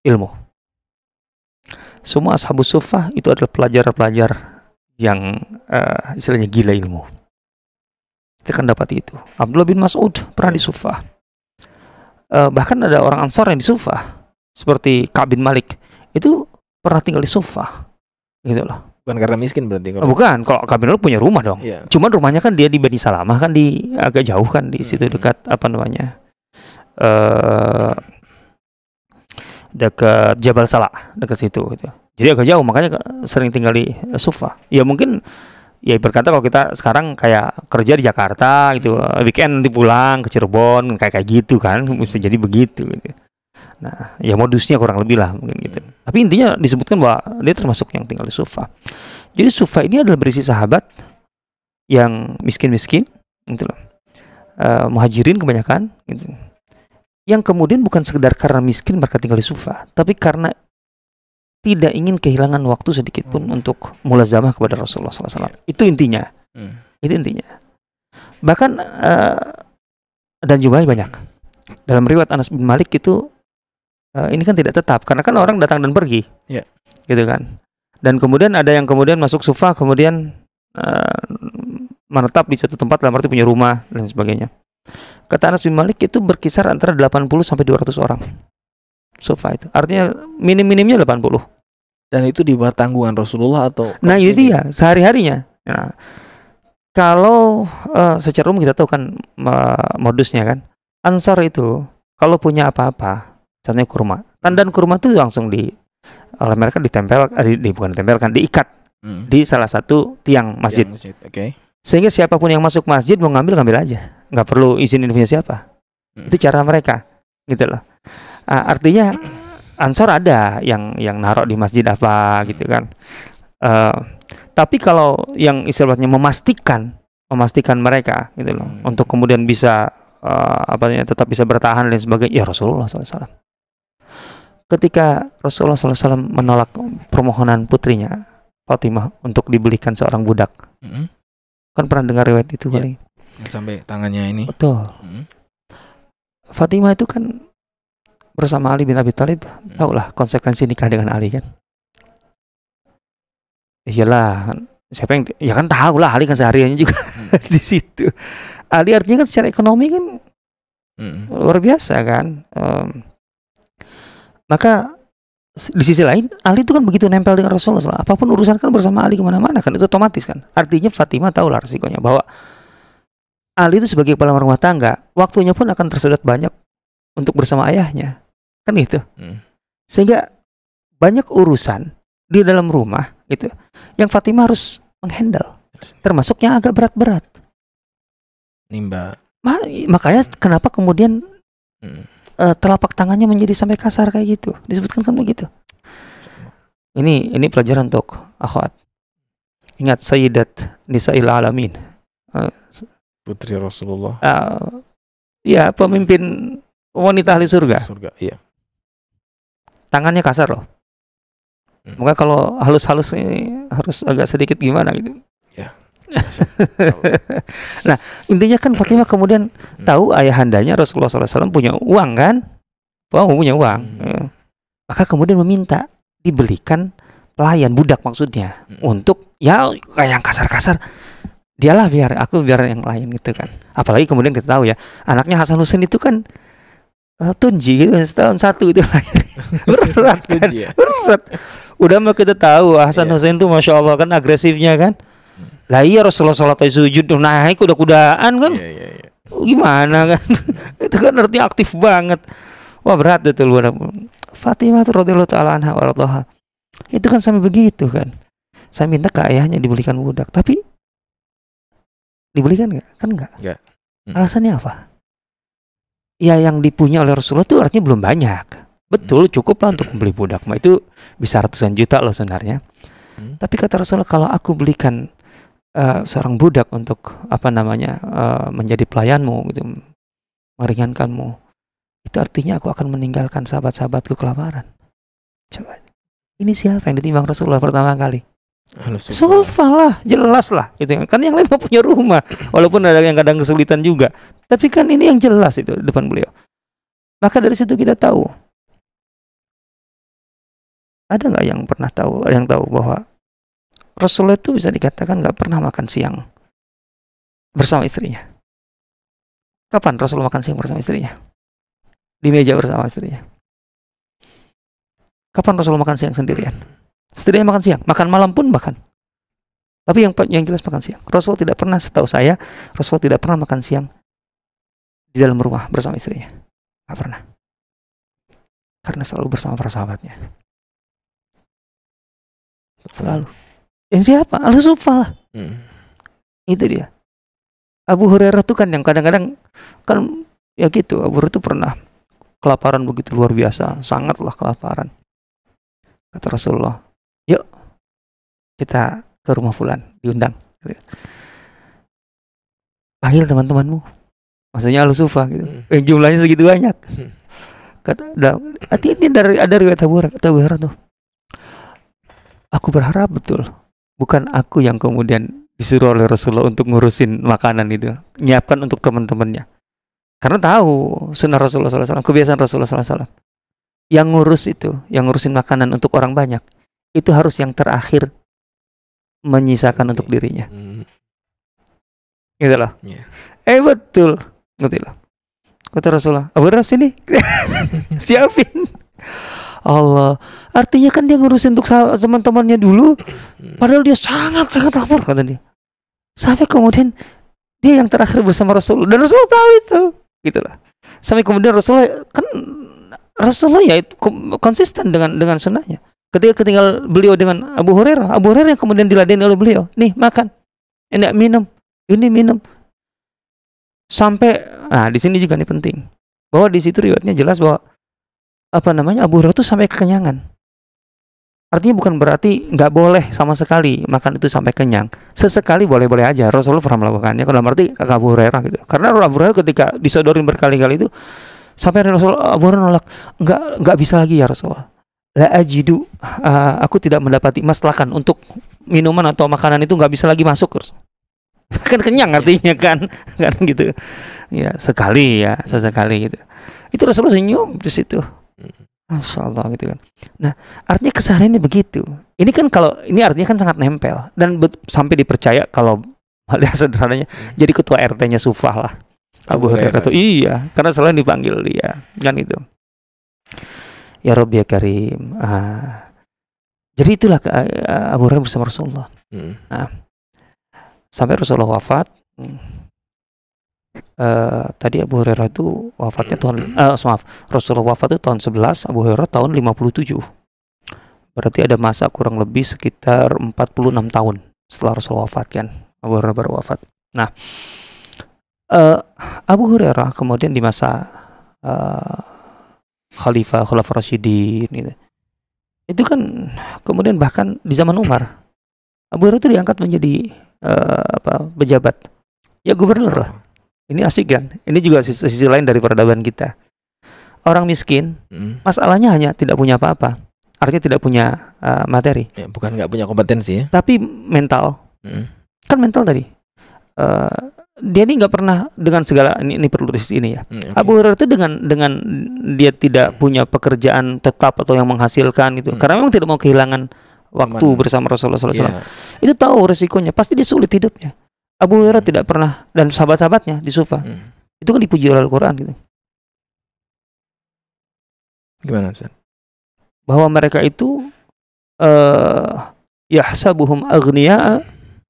Speaker 2: Ilmu. Semua ashabu sufah itu adalah pelajar-pelajar yang uh, istilahnya gila ilmu. Kita akan dapat itu. Abdullah bin Mas'ud pernah di sufah. Uh, eh, bahkan ada orang Ansar yang di sufah seperti Ka'bin Malik. Itu pernah tinggal di sofa gitu loh
Speaker 1: bukan karena miskin berarti kalau
Speaker 2: bukan kalau Kabinul punya rumah dong yeah. cuman rumahnya kan dia di Bani Salamah kan di agak jauh kan di hmm. situ dekat apa namanya eh uh, dekat Jabal Salak dekat situ gitu jadi agak jauh makanya sering tinggal di sofa ya mungkin ya berkata kalau kita sekarang kayak kerja di Jakarta gitu hmm. weekend nanti pulang ke Cirebon kayak kayak gitu kan (laughs) bisa jadi begitu gitu. Nah, ya modusnya kurang lebih lah mungkin gitu. Hmm. Tapi intinya disebutkan bahwa dia termasuk yang tinggal di Sufa. Jadi Sufa ini adalah berisi sahabat yang miskin-miskin gitu loh. Uh, muhajirin kebanyakan gitu. Yang kemudian bukan sekedar karena miskin mereka tinggal di Sufa, tapi karena tidak ingin kehilangan waktu sedikit pun hmm. untuk mulazamah kepada Rasulullah SAW. Yeah. Iya. Itu intinya. Hmm. Itu intinya. Bahkan uh, dan jumlahnya banyak. Dalam riwayat Anas bin Malik itu uh, ini kan tidak tetap karena kan orang datang dan pergi yeah. gitu kan dan kemudian ada yang kemudian masuk sufa kemudian uh, menetap di satu tempat dalam arti punya rumah dan sebagainya kata Anas bin Malik itu berkisar antara 80 sampai 200 orang sufa itu artinya minim-minimnya 80 dan itu di bawah tanggungan Rasulullah atau nah itu dia sehari-harinya nah, kalau uh, secara umum kita tahu kan uh, modusnya kan Ansar itu kalau punya apa-apa contohnya kurma tandan kurma tuh langsung di oleh mereka kan ditempel eh, di, di bukan ditempelkan diikat hmm. di salah satu tiang masjid, tiang masjid. Okay. sehingga siapapun yang masuk masjid mau ngambil ngambil aja nggak perlu izin punya siapa hmm. itu cara mereka gitu loh uh, artinya ansor ada yang yang narok di masjid apa hmm. gitu kan uh, tapi kalau yang istilahnya memastikan memastikan mereka gitu loh hmm. untuk kemudian bisa uh, apa tetap bisa bertahan dan sebagainya ya Rasulullah SAW ketika Rasulullah SAW menolak permohonan putrinya Fatimah untuk dibelikan seorang budak. Mm -hmm. Kan pernah dengar riwayat itu yeah. kali.
Speaker 1: Sampai tangannya ini. Betul. Mm -hmm.
Speaker 2: Fatimah itu kan bersama Ali bin Abi Thalib, mm -hmm. tahulah konsekuensi nikah dengan Ali kan. Iyalah, siapa yang ya kan tahu lah Ali kan sehariannya juga mm -hmm. (laughs) di situ. Ali artinya kan secara ekonomi kan mm -hmm. luar biasa kan. Um, maka di sisi lain Ali itu kan begitu nempel dengan Rasulullah apapun urusan kan bersama Ali kemana-mana kan itu otomatis kan artinya Fatimah tahu lah resikonya bahwa Ali itu sebagai kepala rumah tangga waktunya pun akan tersedot banyak untuk bersama ayahnya kan itu hmm. sehingga banyak urusan di dalam rumah itu yang Fatimah harus menghandle termasuk yang agak berat-berat
Speaker 1: nimba Ma makanya
Speaker 2: kenapa kemudian hmm uh, telapak tangannya menjadi sampai kasar kayak gitu. Disebutkan kan begitu. Ini ini pelajaran untuk akhwat. Ingat Sayyidat Nisa'il Alamin. Uh,
Speaker 1: Putri Rasulullah.
Speaker 2: Uh, ya, pemimpin wanita ahli surga. Surga, iya. Tangannya kasar loh. Hmm. Maka kalau halus-halus ini harus agak sedikit gimana gitu. Ya. Iya, (laughs) nah intinya kan Fatimah kemudian hmm. tahu ayahandanya Rasulullah SAW punya uang kan wow punya uang hmm. Iya. maka kemudian meminta dibelikan pelayan budak maksudnya hmm. untuk ya kayak yang kasar-kasar dialah biar aku biar yang lain gitu kan apalagi kemudian kita tahu ya anaknya Hasan Husain itu kan uh, tunji gitu setahun satu itu (laughs) berat kan ya? berat udah mah kita tahu Hasan yeah. Husain tuh masya Allah kan agresifnya kan lah iya Rasulullah sholat sujud tuh nah kuda-kudaan kan. yeah, yeah, yeah. Gimana kan? (laughs) itu kan artinya aktif banget. Wah berat itu luar Fatimah radhiyallahu taala anha warḍaha. Itu kan sampai begitu kan. Saya minta ke ayahnya dibelikan budak, tapi dibelikan nggak? Kan nggak. Enggak. Hmm. Alasannya apa? Ya yang dipunya oleh Rasulullah tuh artinya belum banyak. Betul, hmm. cukup lah untuk membeli budak. Mah itu bisa ratusan juta loh sebenarnya. Hmm. Tapi kata Rasulullah kalau aku belikan Eh, seorang budak untuk apa namanya uh, menjadi pelayanmu gitu meringankanmu itu artinya aku akan meninggalkan sahabat-sahabatku kelaparan coba ini siapa yang ditimbang Rasulullah pertama kali Sofa lah, jelas lah gitu. Kan yang lain mau punya rumah Walaupun ada yang kadang kesulitan juga Tapi kan ini yang jelas itu depan beliau Maka dari situ kita tahu Ada nggak yang pernah tahu Yang tahu bahwa Rasulullah itu bisa dikatakan nggak pernah makan siang bersama istrinya. Kapan rasul makan siang bersama istrinya? Di meja bersama istrinya. Kapan rasul makan siang sendirian? Setidaknya makan siang, makan malam pun makan Tapi yang yang jelas makan siang. Rasul tidak pernah setahu saya, Rasul tidak pernah makan siang di dalam rumah bersama istrinya. Gak pernah. Karena selalu bersama para sahabatnya. Selalu. Yang siapa? Al Sufa lah. Hmm. Itu dia. Abu Hurairah tuh kan yang kadang-kadang kan ya gitu. Abu Hurairah tuh pernah kelaparan begitu luar biasa, sangatlah kelaparan. Kata Rasulullah, yuk kita ke rumah Fulan, diundang. Panggil teman-temanmu. Maksudnya Al Sufa gitu. Hmm. Yang eh, jumlahnya segitu banyak. Hmm. Kata, ini dari ada riwayat Abu Hurairah, Abu Hurairah tuh. Aku berharap betul bukan aku yang kemudian disuruh oleh Rasulullah untuk ngurusin makanan itu, nyiapkan untuk teman-temannya. Karena tahu sunnah Rasulullah SAW, kebiasaan Rasulullah SAW. Yang ngurus itu, yang ngurusin makanan untuk orang banyak, itu harus yang terakhir menyisakan untuk iya. dirinya. Hmm. Gitu loh. Iya. Eh betul. Ngerti loh. Kata Rasulullah, Abu Ras ini (laughs) siapin. Allah. Artinya kan dia ngurusin untuk teman-temannya dulu. Padahal dia sangat-sangat lapor kata dia. Sampai kemudian dia yang terakhir bersama Rasulullah, dan Rasulullah tahu itu. Gitulah. Sampai kemudian Rasulullah kan Rasulullah ya itu konsisten dengan dengan sunnahnya. Ketika ketinggal beliau dengan Abu Hurairah, Abu Hurairah yang kemudian diladeni oleh beliau, nih makan, enak minum, ini minum. Sampai, nah di sini juga nih penting bahwa di situ riwayatnya jelas bahwa apa namanya Abu Hurairah itu sampai kekenyangan. Artinya bukan berarti nggak boleh sama sekali makan itu sampai kenyang. Sesekali boleh-boleh aja. Rasulullah pernah melakukannya. Kalau berarti kakak Abu Hurairah gitu. Karena Abu Hurairah ketika disodorin berkali-kali itu sampai Rasul Abu Hurairah nolak nggak nggak bisa lagi ya Rasulullah. La ajidu uh, aku tidak mendapati maslakan untuk minuman atau makanan itu nggak bisa lagi masuk. terus (laughs) kan kenyang artinya kan (laughs) kan gitu ya sekali ya sesekali gitu itu Rasulullah senyum di situ Masya Allah gitu kan. Nah artinya ini begitu. Ini kan kalau ini artinya kan sangat nempel dan sampai dipercaya kalau malah (laughs) sederhananya hmm. jadi ketua RT-nya Sufah lah. Abu Hurairah itu iya karena selalu dipanggil dia kan itu. Ya Rob ya Karim. Ah. Jadi itulah ke, ah, Abu Hurairah bersama Rasulullah. Hmm. Nah, sampai Rasulullah wafat. Hmm uh, tadi Abu Hurairah itu wafatnya tahun uh, maaf Rasulullah wafat itu tahun 11 Abu Hurairah tahun 57 berarti ada masa kurang lebih sekitar 46 tahun setelah Rasul wafat kan Abu Hurairah baru wafat nah uh, Abu Hurairah kemudian di masa uh, Khalifah Khalifah Rasyidin gitu. itu kan kemudian bahkan di zaman Umar Abu Hurairah itu diangkat menjadi uh, apa pejabat ya gubernur lah ini asik kan? Ini juga sisi, sisi lain dari peradaban kita. Orang miskin, hmm. masalahnya hanya tidak punya apa-apa. Artinya tidak punya uh, materi. Ya, bukan nggak punya kompetensi ya. Tapi mental. Hmm. Kan mental tadi. Uh, dia ini nggak pernah dengan segala ini, ini perlu di ini ya. Hmm, okay. Abu Hurairah itu dengan dengan dia tidak punya pekerjaan tetap atau yang menghasilkan gitu. Hmm. Karena memang tidak mau kehilangan waktu bersama Rasulullah SAW. Yeah. Iya. Itu tahu resikonya. Pasti dia sulit hidupnya. Abu Hurairah tidak pernah dan sahabat-sahabatnya di Sufa. Hmm. Itu kan dipuji oleh Al-Qur'an gitu. Gimana Ustaz? Bahwa mereka itu uh, yahsabuhum agniya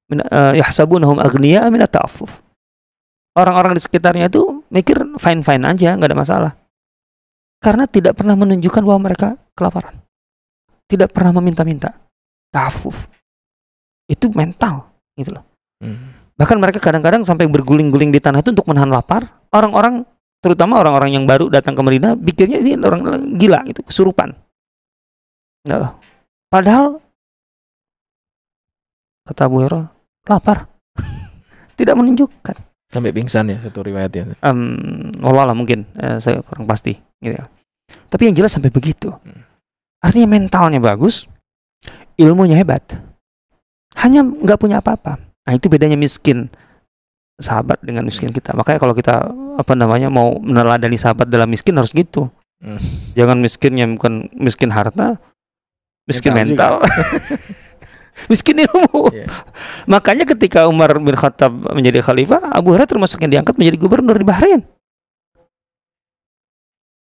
Speaker 2: min uh, yahsabunahum agniya min ta'affuf. Orang-orang di sekitarnya itu mikir fine-fine aja, nggak ada masalah. Karena tidak pernah menunjukkan bahwa mereka kelaparan. Tidak pernah meminta-minta. Ta'affuf. Itu mental gitu loh. Hmm. Bahkan mereka kadang-kadang sampai berguling-guling di tanah itu untuk menahan lapar. Orang-orang, terutama orang-orang yang baru datang ke Medina, pikirnya ini orang gila itu kesurupan.
Speaker 1: Nah, padahal kata Abu Hero,
Speaker 2: lapar. (laughs) Tidak menunjukkan.
Speaker 1: Sampai pingsan ya satu riwayat ya.
Speaker 2: Um, lah mungkin, eh, saya kurang
Speaker 1: pasti gitu.
Speaker 2: ya. Tapi yang jelas sampai begitu. Hmm. Artinya mentalnya bagus, ilmunya hebat. Hanya nggak punya apa-apa Nah, itu bedanya miskin sahabat dengan miskin kita. Makanya kalau kita apa namanya mau meneladani sahabat dalam miskin harus gitu. Hmm. Jangan miskinnya bukan miskin harta, miskin mental. (laughs) miskin ilmu. Yeah. Makanya ketika Umar bin Khattab menjadi khalifah, Abu Hurairah termasuk yang diangkat menjadi gubernur di Bahrain.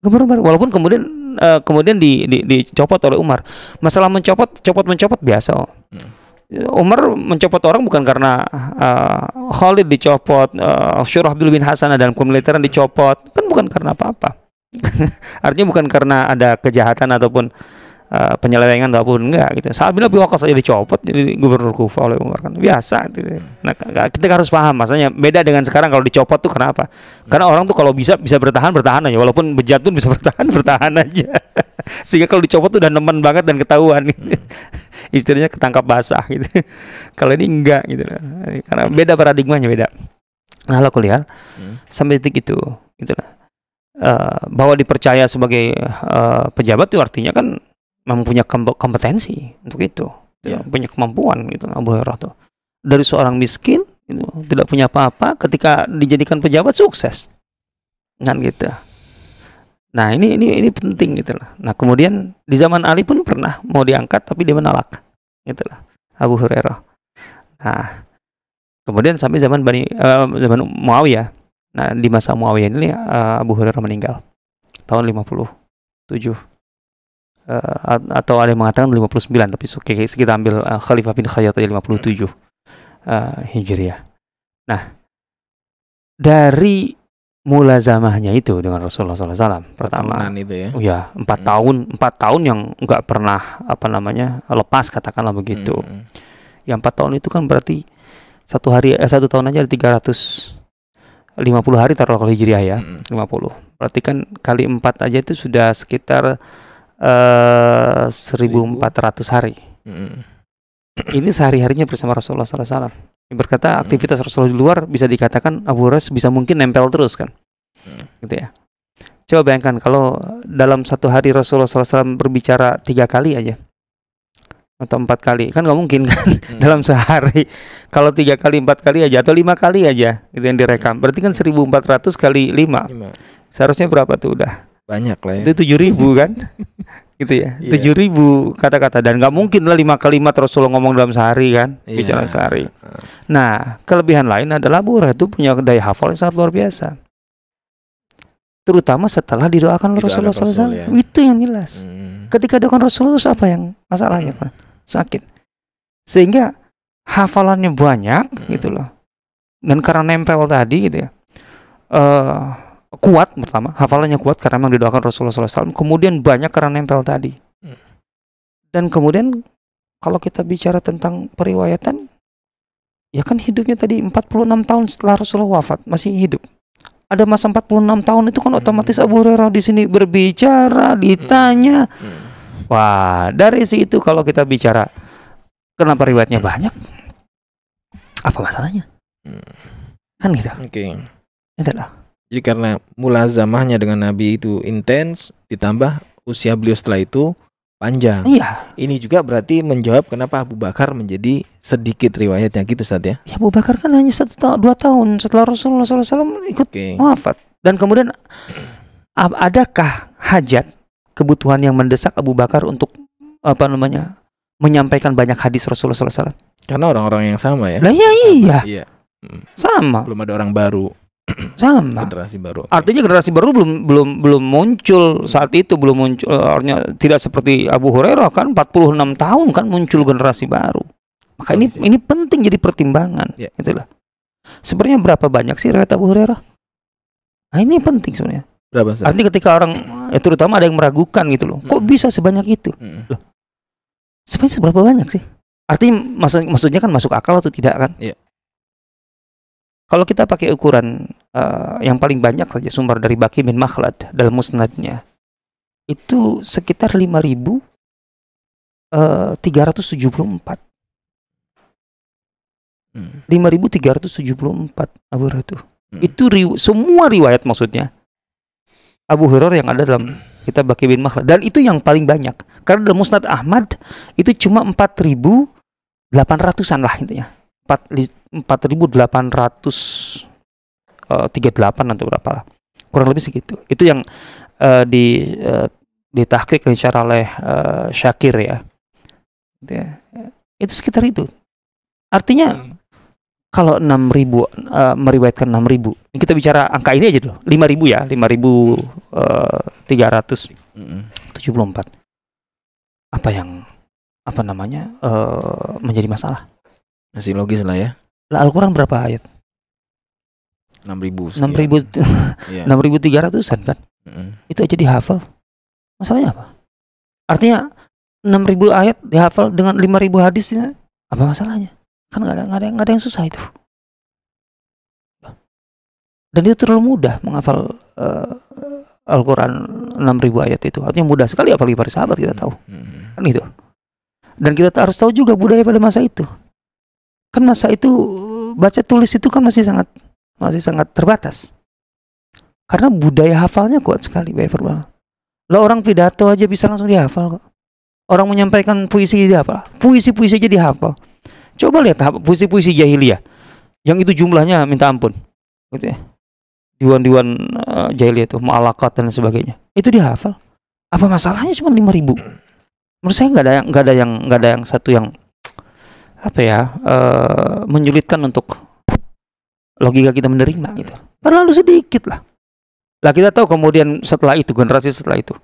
Speaker 2: Gubernur walaupun kemudian uh, kemudian di, di, dicopot oleh Umar. Masalah mencopot, copot mencopot biasa. Oh. Hmm Umar mencopot orang bukan karena uh, Khalid dicopot, uh, Abdul bin Hasanah dalam kemiliteran dicopot, kan bukan karena apa-apa. (laughs) Artinya bukan karena ada kejahatan ataupun Eh, penyelewengan ataupun enggak gitu. Saat bila Abi Waqqas saja dicopot jadi gubernur Kufa oleh Umar kan biasa gitu. Nah, kita harus paham masanya beda dengan sekarang kalau dicopot tuh kenapa? Karena orang tuh kalau bisa bisa bertahan bertahan aja walaupun bejatun bisa (laughs) bertahan bertahan aja. (laughs) Sehingga kalau dicopot tuh udah nemen banget dan ketahuan gitu. (laughs) Istilahnya ketangkap basah gitu. kalau ini enggak gitu Karena beda paradigmanya beda. Nah, kalau kuliah hmm. sampai titik itu gitu lah. Uh, bahwa dipercaya sebagai uh, pejabat itu artinya kan mempunyai kompetensi untuk itu, yeah. punya kemampuan gitu Abu Hurairah tuh. Dari seorang miskin itu tidak punya apa-apa ketika dijadikan pejabat sukses. Kan gitu. Nah, ini ini ini penting gitu lah. Nah, kemudian di zaman Ali pun pernah mau diangkat tapi dia menolak. Gitu loh. Abu Hurairah. Nah, kemudian sampai zaman Bani uh, zaman Muawiyah. Nah, di masa Muawiyah ini uh, Abu Hurairah meninggal tahun 57 uh, atau ada yang mengatakan 59 tapi oke okay, kita ambil uh, Khalifah bin Khayyat aja 57 uh, Hijriah. Nah, dari mulazamahnya itu dengan Rasulullah SAW pertama Pertemuan itu ya. Oh ya, 4 hmm. tahun, 4 tahun yang enggak pernah apa namanya? lepas katakanlah begitu. Hmm. hmm. Yang 4 tahun itu kan berarti satu hari eh, satu tahun aja ada 300 50 hari taruh kalau hijriah ya, hmm. 50. Hmm. Berarti kan kali 4 aja itu sudah sekitar uh, eh, 1400 hari. Hmm. Ini sehari-harinya bersama Rasulullah Sallallahu Alaihi SAW. Berkata aktivitas Rasulullah di luar bisa dikatakan Abu Hurairah bisa mungkin nempel terus kan. Hmm. Gitu ya. Coba bayangkan kalau dalam satu hari Rasulullah Sallallahu Alaihi Wasallam berbicara tiga kali aja atau empat kali kan nggak mungkin kan hmm. (laughs) dalam sehari kalau tiga kali empat kali aja atau lima kali aja itu yang direkam berarti kan 1400 mm. kali lima seharusnya berapa tuh udah
Speaker 1: banyak lah ya. itu
Speaker 2: tujuh ribu kan (laughs)
Speaker 1: gitu ya iya. tujuh
Speaker 2: yeah. ribu kata-kata dan nggak mungkin lah lima kalimat Rasulullah ngomong dalam sehari kan yeah. bicara sehari nah kelebihan lain adalah Hurairah itu punya daya hafal yang sangat luar biasa terutama setelah didoakan oleh Rasulullah Rasul, SAW ya. itu yang jelas hmm. ketika doakan Rasulullah itu apa yang masalahnya kan sakit sehingga hafalannya banyak hmm. gitu loh dan karena nempel tadi gitu ya uh, kuat pertama hafalannya kuat karena memang didoakan Rasulullah SAW kemudian banyak karena nempel tadi hmm. dan kemudian kalau kita bicara tentang periwayatan ya kan hidupnya tadi 46 tahun setelah Rasulullah wafat masih hidup ada masa 46 tahun itu kan hmm. otomatis Abu Hurairah di sini berbicara hmm. ditanya wah dari situ kalau kita bicara kenapa riwayatnya banyak apa masalahnya
Speaker 1: kan gitu oke gitu okay. Jadi karena mulazamahnya dengan Nabi itu intens, ditambah usia beliau setelah itu panjang. Iya. Ini juga berarti menjawab kenapa Abu Bakar menjadi sedikit riwayatnya gitu saat ya.
Speaker 2: Ya Abu Bakar kan hanya satu tahun dua tahun setelah Rasulullah SAW
Speaker 1: ikut okay. wafat. Dan
Speaker 2: kemudian (clears throat) adakah hajat kebutuhan yang mendesak Abu Bakar untuk apa namanya menyampaikan banyak hadis Rasulullah SAW?
Speaker 1: Karena orang-orang yang sama ya. Nah, iya. iya. iya. Hmm. Sama. Belum ada orang baru. (clears throat) sama generasi baru
Speaker 2: artinya generasi baru belum belum belum muncul saat itu belum muncul artinya tidak seperti Abu Hurairah kan 46 tahun kan muncul generasi baru maka ini ini penting jadi pertimbangan yeah. itulah sebenarnya berapa banyak sih riwayat Abu Hurairah nah ini penting sebenarnya berapa sih? artinya ketika orang ya terutama ada yang meragukan gitu loh kok bisa sebanyak itu mm. loh sebenarnya seberapa banyak sih artinya maksud maksudnya kan masuk akal atau tidak kan yeah. Kalau kita pakai ukuran uh, yang paling banyak saja sumber dari Baki bin Makhlad dalam musnadnya, itu sekitar 5.374. Eh, hmm. 5.374 Abu itu. Hmm. Itu ri semua riwayat maksudnya. Abu Hurairah yang ada dalam kita Baki bin Makhlad dan itu yang paling banyak. Karena dalam Musnad Ahmad itu cuma 4.800-an lah intinya. 4838 eh, atau berapa lah. Kurang lebih segitu. Itu yang uh, di uh, ditahkik secara oleh uh, Syakir ya. Itu sekitar itu. Artinya hmm. kalau 6000 uh, meriwayatkan 6000. Kita bicara angka ini aja dulu. 5000 ya, 5374. Hmm.
Speaker 1: Apa yang apa namanya? Uh, menjadi masalah? Masih logis lah ya.
Speaker 2: Lah Al-Qur'an berapa ayat?
Speaker 1: 6000. 6000 (laughs) iya.
Speaker 2: 6300-an kan? Mm -hmm. Itu aja dihafal. Masalahnya apa? Artinya 6000 ayat dihafal dengan 5000 hadisnya apa masalahnya? Kan nggak ada nggak ada, gak ada yang susah itu. Dan itu terlalu mudah menghafal uh, Al-Quran 6000 ayat itu Artinya mudah sekali apalagi para sahabat kita tahu mm -hmm. Kan itu Dan kita harus tahu juga budaya pada masa itu kan masa itu baca tulis itu kan masih sangat masih sangat terbatas karena budaya hafalnya kuat sekali by verbal lo orang pidato aja bisa langsung dihafal kok orang menyampaikan puisi apa puisi puisi aja dihafal coba lihat puisi puisi jahiliyah yang itu jumlahnya minta ampun gitu ya diwan-diwan uh, jahiliyah itu malakat dan sebagainya itu dihafal apa masalahnya cuma lima ribu menurut saya nggak ada nggak ada yang nggak ada yang satu yang apa ya uh, menyulitkan untuk logika kita menerima gitu terlalu sedikit lah lah kita tahu kemudian setelah itu generasi setelah itu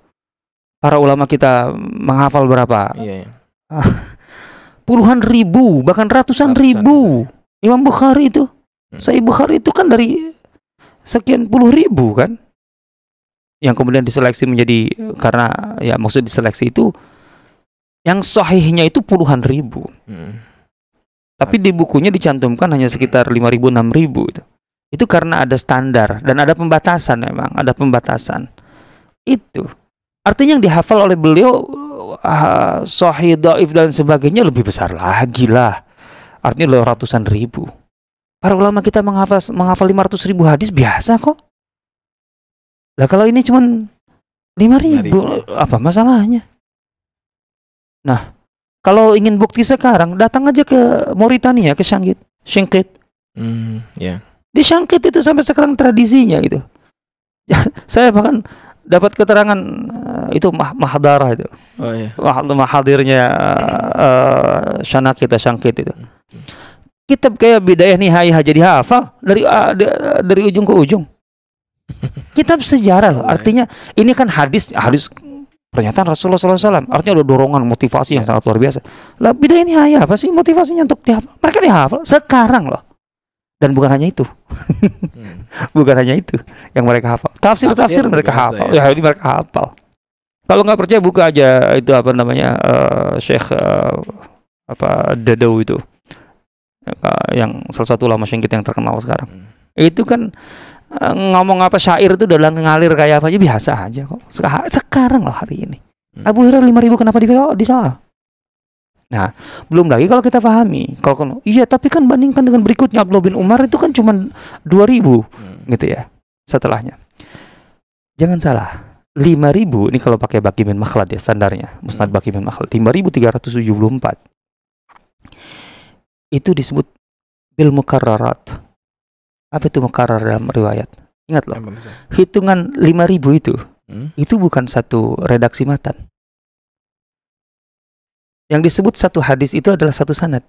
Speaker 2: para ulama kita menghafal berapa iya, iya. (laughs) puluhan ribu bahkan ratusan, ratusan ribu ratusan. Imam Bukhari itu hmm. saya Bukhari itu kan dari sekian puluh ribu kan yang kemudian diseleksi menjadi karena ya maksud diseleksi itu yang sahihnya itu puluhan ribu. Hmm. Tapi di bukunya dicantumkan hanya sekitar 5000 6000 itu. Itu karena ada standar dan ada pembatasan memang, ada pembatasan. Itu. Artinya yang dihafal oleh beliau uh, sahih dhaif dan sebagainya lebih besar lagi lah. Artinya lebih ratusan ribu. Para ulama kita menghafal menghafal 500 ribu hadis biasa kok. Lah kalau ini cuman 5000 apa masalahnya? Nah, kalau ingin bukti sekarang, datang aja ke Mauritania, ke Shangkit. Shangkit.
Speaker 3: Mm, yeah.
Speaker 2: Di Shangkit itu sampai sekarang tradisinya gitu. (laughs) Saya bahkan dapat keterangan uh, itu mah mahadara itu. Oh iya. Mah mahadirnya uh, eh, eh, Shana kita Shangkit itu. Hmm. Kitab kayak Bidayah Nihayah jadi hafal dari uh, dari ujung ke ujung. (laughs) Kitab sejarah loh. Oh, iya. Artinya ini kan hadis hadis pernyataan Rasulullah SAW artinya ada dorongan motivasi yang sangat luar biasa lah beda ini ayah apa sih motivasinya untuk dihafal mereka dihafal sekarang loh dan bukan hanya itu hmm. (laughs) bukan hanya itu yang mereka hafal tafsir tafsir, tafsir mereka hafal ya. ya ini mereka hafal kalau nggak percaya buka aja itu apa namanya uh, Sheikh uh, apa Dadau itu uh, yang salah satu lama syengkit yang terkenal sekarang hmm. itu kan ngomong apa syair itu dalam ngalir kayak apa aja biasa aja kok. Sekarang, sekarang loh hari ini. Hmm. Abu Hurairah ribu kenapa di disoal? Nah, belum lagi kalau kita pahami, kalau iya tapi kan bandingkan dengan berikutnya Abdullah bin Umar itu kan cuma 2000 hmm. gitu ya setelahnya. Jangan salah. 5000 ini kalau pakai Baki bin Makhlad ya standarnya, Musnad hmm. Baki bin Makhlad empat Itu disebut bil mukarrarat apa itu mukarar dalam riwayat? Ingat loh. Hitungan 5000 itu hmm? itu bukan satu redaksi matan. Yang disebut satu hadis itu adalah satu sanad.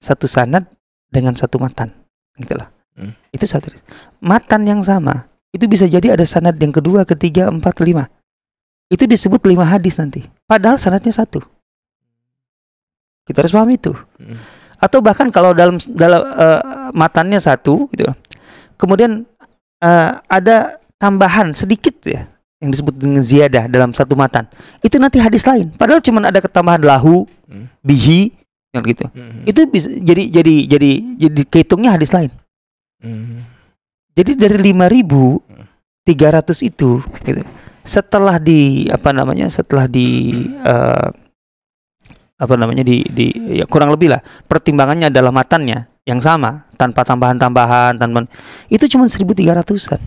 Speaker 2: Satu sanad dengan satu matan. Gitu loh Hmm. Itu satu. Matan yang sama itu bisa jadi ada sanad yang kedua, ketiga, empat, lima. Itu disebut lima hadis nanti. Padahal sanadnya satu. Kita harus paham itu. Hmm atau bahkan kalau dalam dalam uh, matannya satu gitu kemudian uh, ada tambahan sedikit ya yang disebut dengan ziyadah dalam satu matan itu nanti hadis lain padahal cuma ada ketambahan lahu hmm. bihi kan gitu hmm. itu bisa jadi jadi jadi jadi kehitungnya hadis lain hmm. jadi dari lima ribu hmm. tiga ratus itu gitu setelah di apa namanya setelah di uh, apa namanya di di ya kurang lebih lah pertimbangannya adalah matannya yang sama tanpa tambahan-tambahan tanpa itu cuma 1300-an.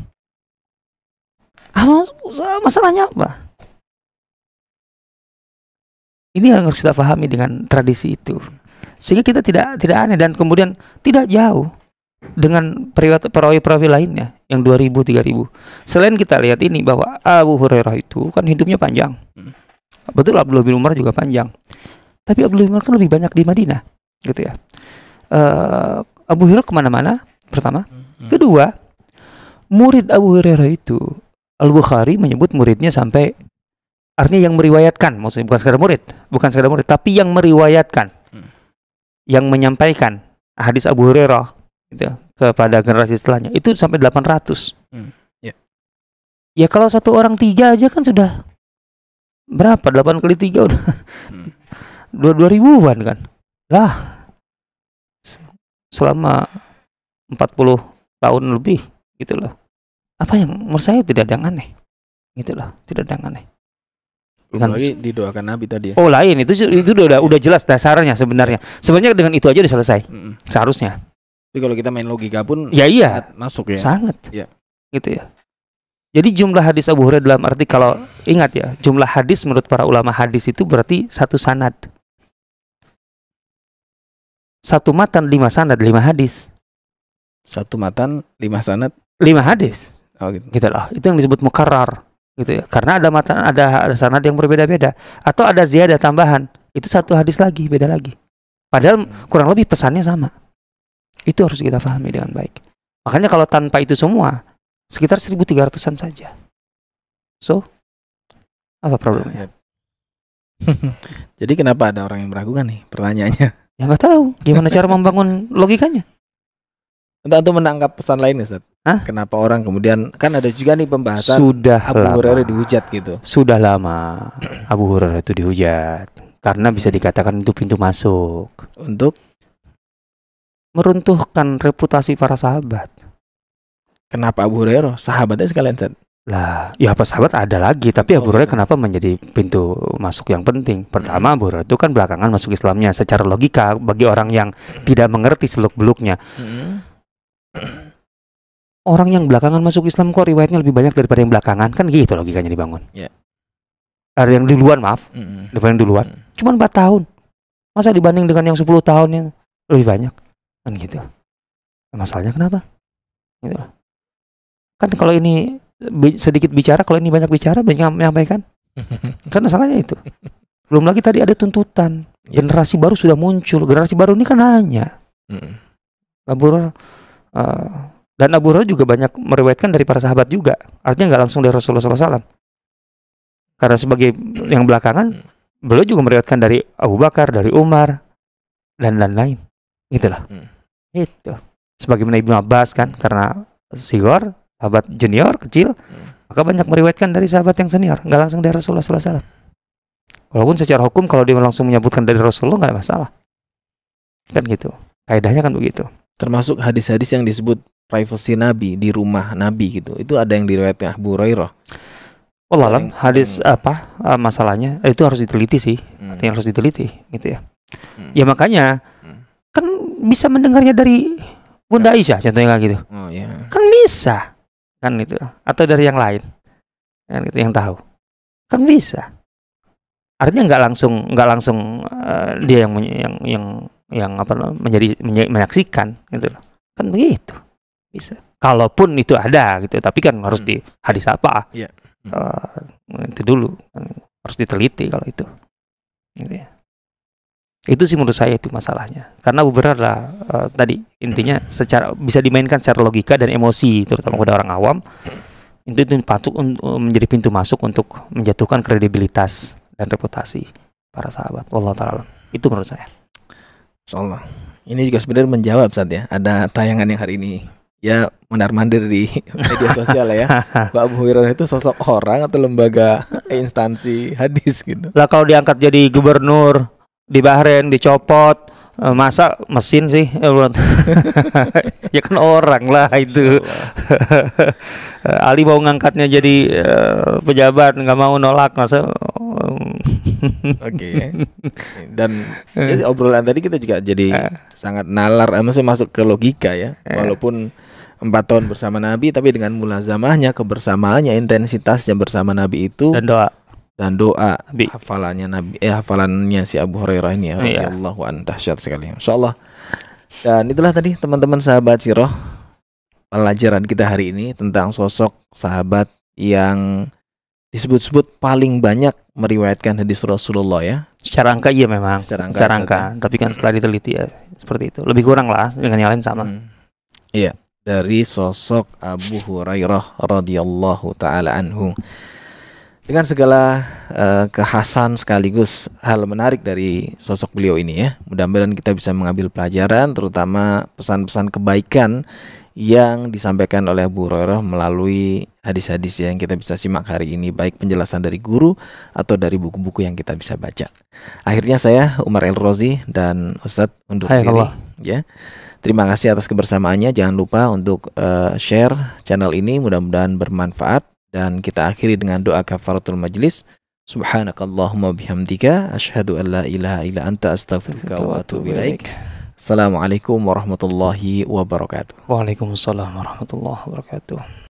Speaker 2: Apa ah, masalahnya apa? Ini yang harus kita pahami dengan tradisi itu. Sehingga kita tidak tidak aneh dan kemudian tidak jauh dengan perawi-perawi lainnya yang 2000 3000. Selain kita lihat ini bahwa Abu Hurairah itu kan hidupnya panjang. Hmm. Betul Abdullah bin Umar juga panjang. Tapi Abu Hurairah Umar kan lebih banyak di Madinah, gitu ya. Uh, Abu Hurairah kemana-mana, pertama. Hmm. Kedua, murid Abu Hurairah itu, Al-Bukhari menyebut muridnya sampai artinya yang meriwayatkan maksudnya bukan sekadar murid bukan sekadar murid tapi yang meriwayatkan hmm. yang menyampaikan hadis Abu Hurairah gitu, ya, kepada generasi setelahnya itu sampai 800 hmm. yeah. ya kalau satu orang tiga aja kan sudah berapa Delapan kali tiga udah hmm dua dua ribuan kan lah selama empat puluh tahun lebih gitu loh apa yang menurut saya tidak ada yang aneh gitu loh tidak ada yang aneh belum kan lagi
Speaker 1: didoakan Nabi tadi ya. Oh
Speaker 2: lain itu itu udah iya. udah jelas dasarnya sebenarnya. Sebenarnya dengan itu aja udah selesai. Seharusnya.
Speaker 1: Tapi kalau kita main logika pun ya iya masuk ya. Sangat. Ya. Gitu
Speaker 2: ya. Jadi jumlah hadis Abu Hurairah dalam arti kalau ingat ya, jumlah hadis menurut para ulama hadis itu berarti satu sanad satu matan lima sanad lima hadis satu matan lima sanad lima hadis oh, gitu. gitu loh itu yang disebut mukarrar gitu ya karena ada matan ada ada sanad yang berbeda-beda atau ada ziyadah tambahan itu satu hadis lagi beda lagi padahal hmm. kurang lebih pesannya sama itu harus kita pahami dengan baik makanya kalau tanpa itu semua sekitar 1300-an saja so
Speaker 1: apa problemnya (laughs) jadi kenapa ada orang yang meragukan nih pertanyaannya
Speaker 2: Ya nggak tahu gimana cara
Speaker 1: membangun logikanya. Untuk, untuk menangkap pesan lain Ustaz. Hah? Kenapa orang kemudian kan ada juga nih pembahasan Sudah Abu lama. Hurairah dihujat gitu.
Speaker 2: Sudah lama Abu Hurairah itu dihujat karena bisa dikatakan itu pintu masuk untuk meruntuhkan reputasi para sahabat. Kenapa Abu Hurairah? Sahabatnya sekalian Ustaz. Lah, ya sahabat ada lagi, tapi Abu ya oh, Hurairah iya. kenapa menjadi pintu masuk yang penting? Pertama, Abu hmm. Hurairah itu kan belakangan masuk Islamnya secara logika bagi orang yang hmm. tidak mengerti seluk-beluknya. Hmm. Orang yang belakangan masuk Islam kok riwayatnya lebih banyak daripada yang belakangan, kan gitu logikanya dibangun. Yeah. yang duluan, maaf. Mm -hmm. yang duluan. Mm -hmm. Cuman 4 tahun. Masa dibanding dengan yang 10 tahunnya lebih banyak? Kan gitu. Masalahnya kenapa? Gitu Kan kalau ini sedikit bicara kalau ini banyak bicara banyak menyampaikan (laughs) karena salahnya itu belum lagi tadi ada tuntutan iya. generasi baru sudah muncul generasi baru ini kan hanya abur uh, eh, dan Abu juga banyak meriwayatkan dari para sahabat juga artinya nggak langsung dari Rasulullah SAW karena sebagai yang belakangan mm. beliau juga meriwayatkan dari Abu Bakar dari Umar dan lain-lain gitulah mm. itu sebagaimana Ibnu Abbas kan karena Sigor sahabat junior kecil hmm. maka banyak meriwayatkan dari sahabat yang senior nggak langsung dari Rasulullah SAW walaupun secara hukum kalau dia langsung menyebutkan dari Rasulullah nggak masalah kan gitu
Speaker 1: kaidahnya kan begitu termasuk hadis-hadis yang disebut privacy Nabi di rumah Nabi gitu itu ada yang diriwayatkan Abu Hurairah
Speaker 2: Oh alam hadis hmm. apa eh, masalahnya eh, itu harus diteliti sih hmm. artinya harus diteliti gitu ya hmm. ya makanya hmm. kan bisa mendengarnya dari Bunda ya. Aisyah contohnya kayak gitu oh, yeah. kan bisa kan gitu atau dari yang lain kan gitu yang tahu kan bisa artinya nggak langsung nggak langsung uh, dia yang yang yang yang apa menjadi menyaksikan gitu loh kan begitu bisa kalaupun itu ada gitu tapi kan harus hmm. di hadis apa yeah. hmm. uh, itu dulu kan, harus diteliti kalau itu gitu ya itu sih menurut saya itu masalahnya karena Uber adalah uh, tadi intinya secara bisa dimainkan secara logika dan emosi terutama pada orang awam itu itu patut eh, menjadi pintu masuk untuk menjatuhkan kredibilitas dan reputasi para sahabat Allah taala itu menurut saya Insyaallah
Speaker 1: ini juga sebenarnya menjawab saat ya ada tayangan yang hari ini ya menar mandir di (laughs) media sosial ya (laughs) Pak Abu Hurairah itu sosok orang atau lembaga instansi hadis gitu lah
Speaker 2: kalau diangkat jadi gubernur di Bahrain dicopot eh, masa mesin sih eh, (laughs) ya kan orang lah itu (laughs) Ali mau ngangkatnya jadi uh, pejabat nggak mau nolak masa oh. oke dan ya,
Speaker 1: obrolan tadi kita juga jadi uh. sangat nalar masih masuk ke logika ya uh. walaupun empat tahun bersama Nabi tapi dengan mulazamahnya kebersamaannya intensitasnya bersama Nabi itu dan doa dan doa Bi. hafalannya Nabi eh hafalannya si Abu Hurairah ini ya iya. radhiyallahu anhu dahsyat sekali. Insyaallah. Dan itulah tadi teman-teman sahabat sirah pelajaran kita hari ini tentang sosok sahabat yang disebut-sebut paling banyak meriwayatkan hadis Rasulullah ya.
Speaker 2: Secara angka iya memang. Secara angka, Secara angka.
Speaker 1: angka. tapi kan setelah diteliti ya seperti itu. Lebih kurang lah dengan yang lain sama. Hmm. Iya, dari sosok Abu Hurairah radhiyallahu taala anhu dengan segala uh, kekhasan sekaligus hal menarik dari sosok beliau ini ya. Mudah-mudahan kita bisa mengambil pelajaran terutama pesan-pesan kebaikan yang disampaikan oleh Bu Roro melalui hadis-hadis yang kita bisa simak hari ini baik penjelasan dari guru atau dari buku-buku yang kita bisa baca. Akhirnya saya Umar El Rozi dan Ustadz undur Hai, diri Allah. ya. Terima kasih atas kebersamaannya. Jangan lupa untuk uh, share channel ini mudah-mudahan bermanfaat dan kita akhiri dengan doa kafaratul majlis. Subhanakallahumma bihamdika asyhadu an la ilaha illa anta astaghfiruka wa atubu ilaik. Assalamualaikum warahmatullahi wabarakatuh.
Speaker 2: Waalaikumsalam warahmatullahi wabarakatuh.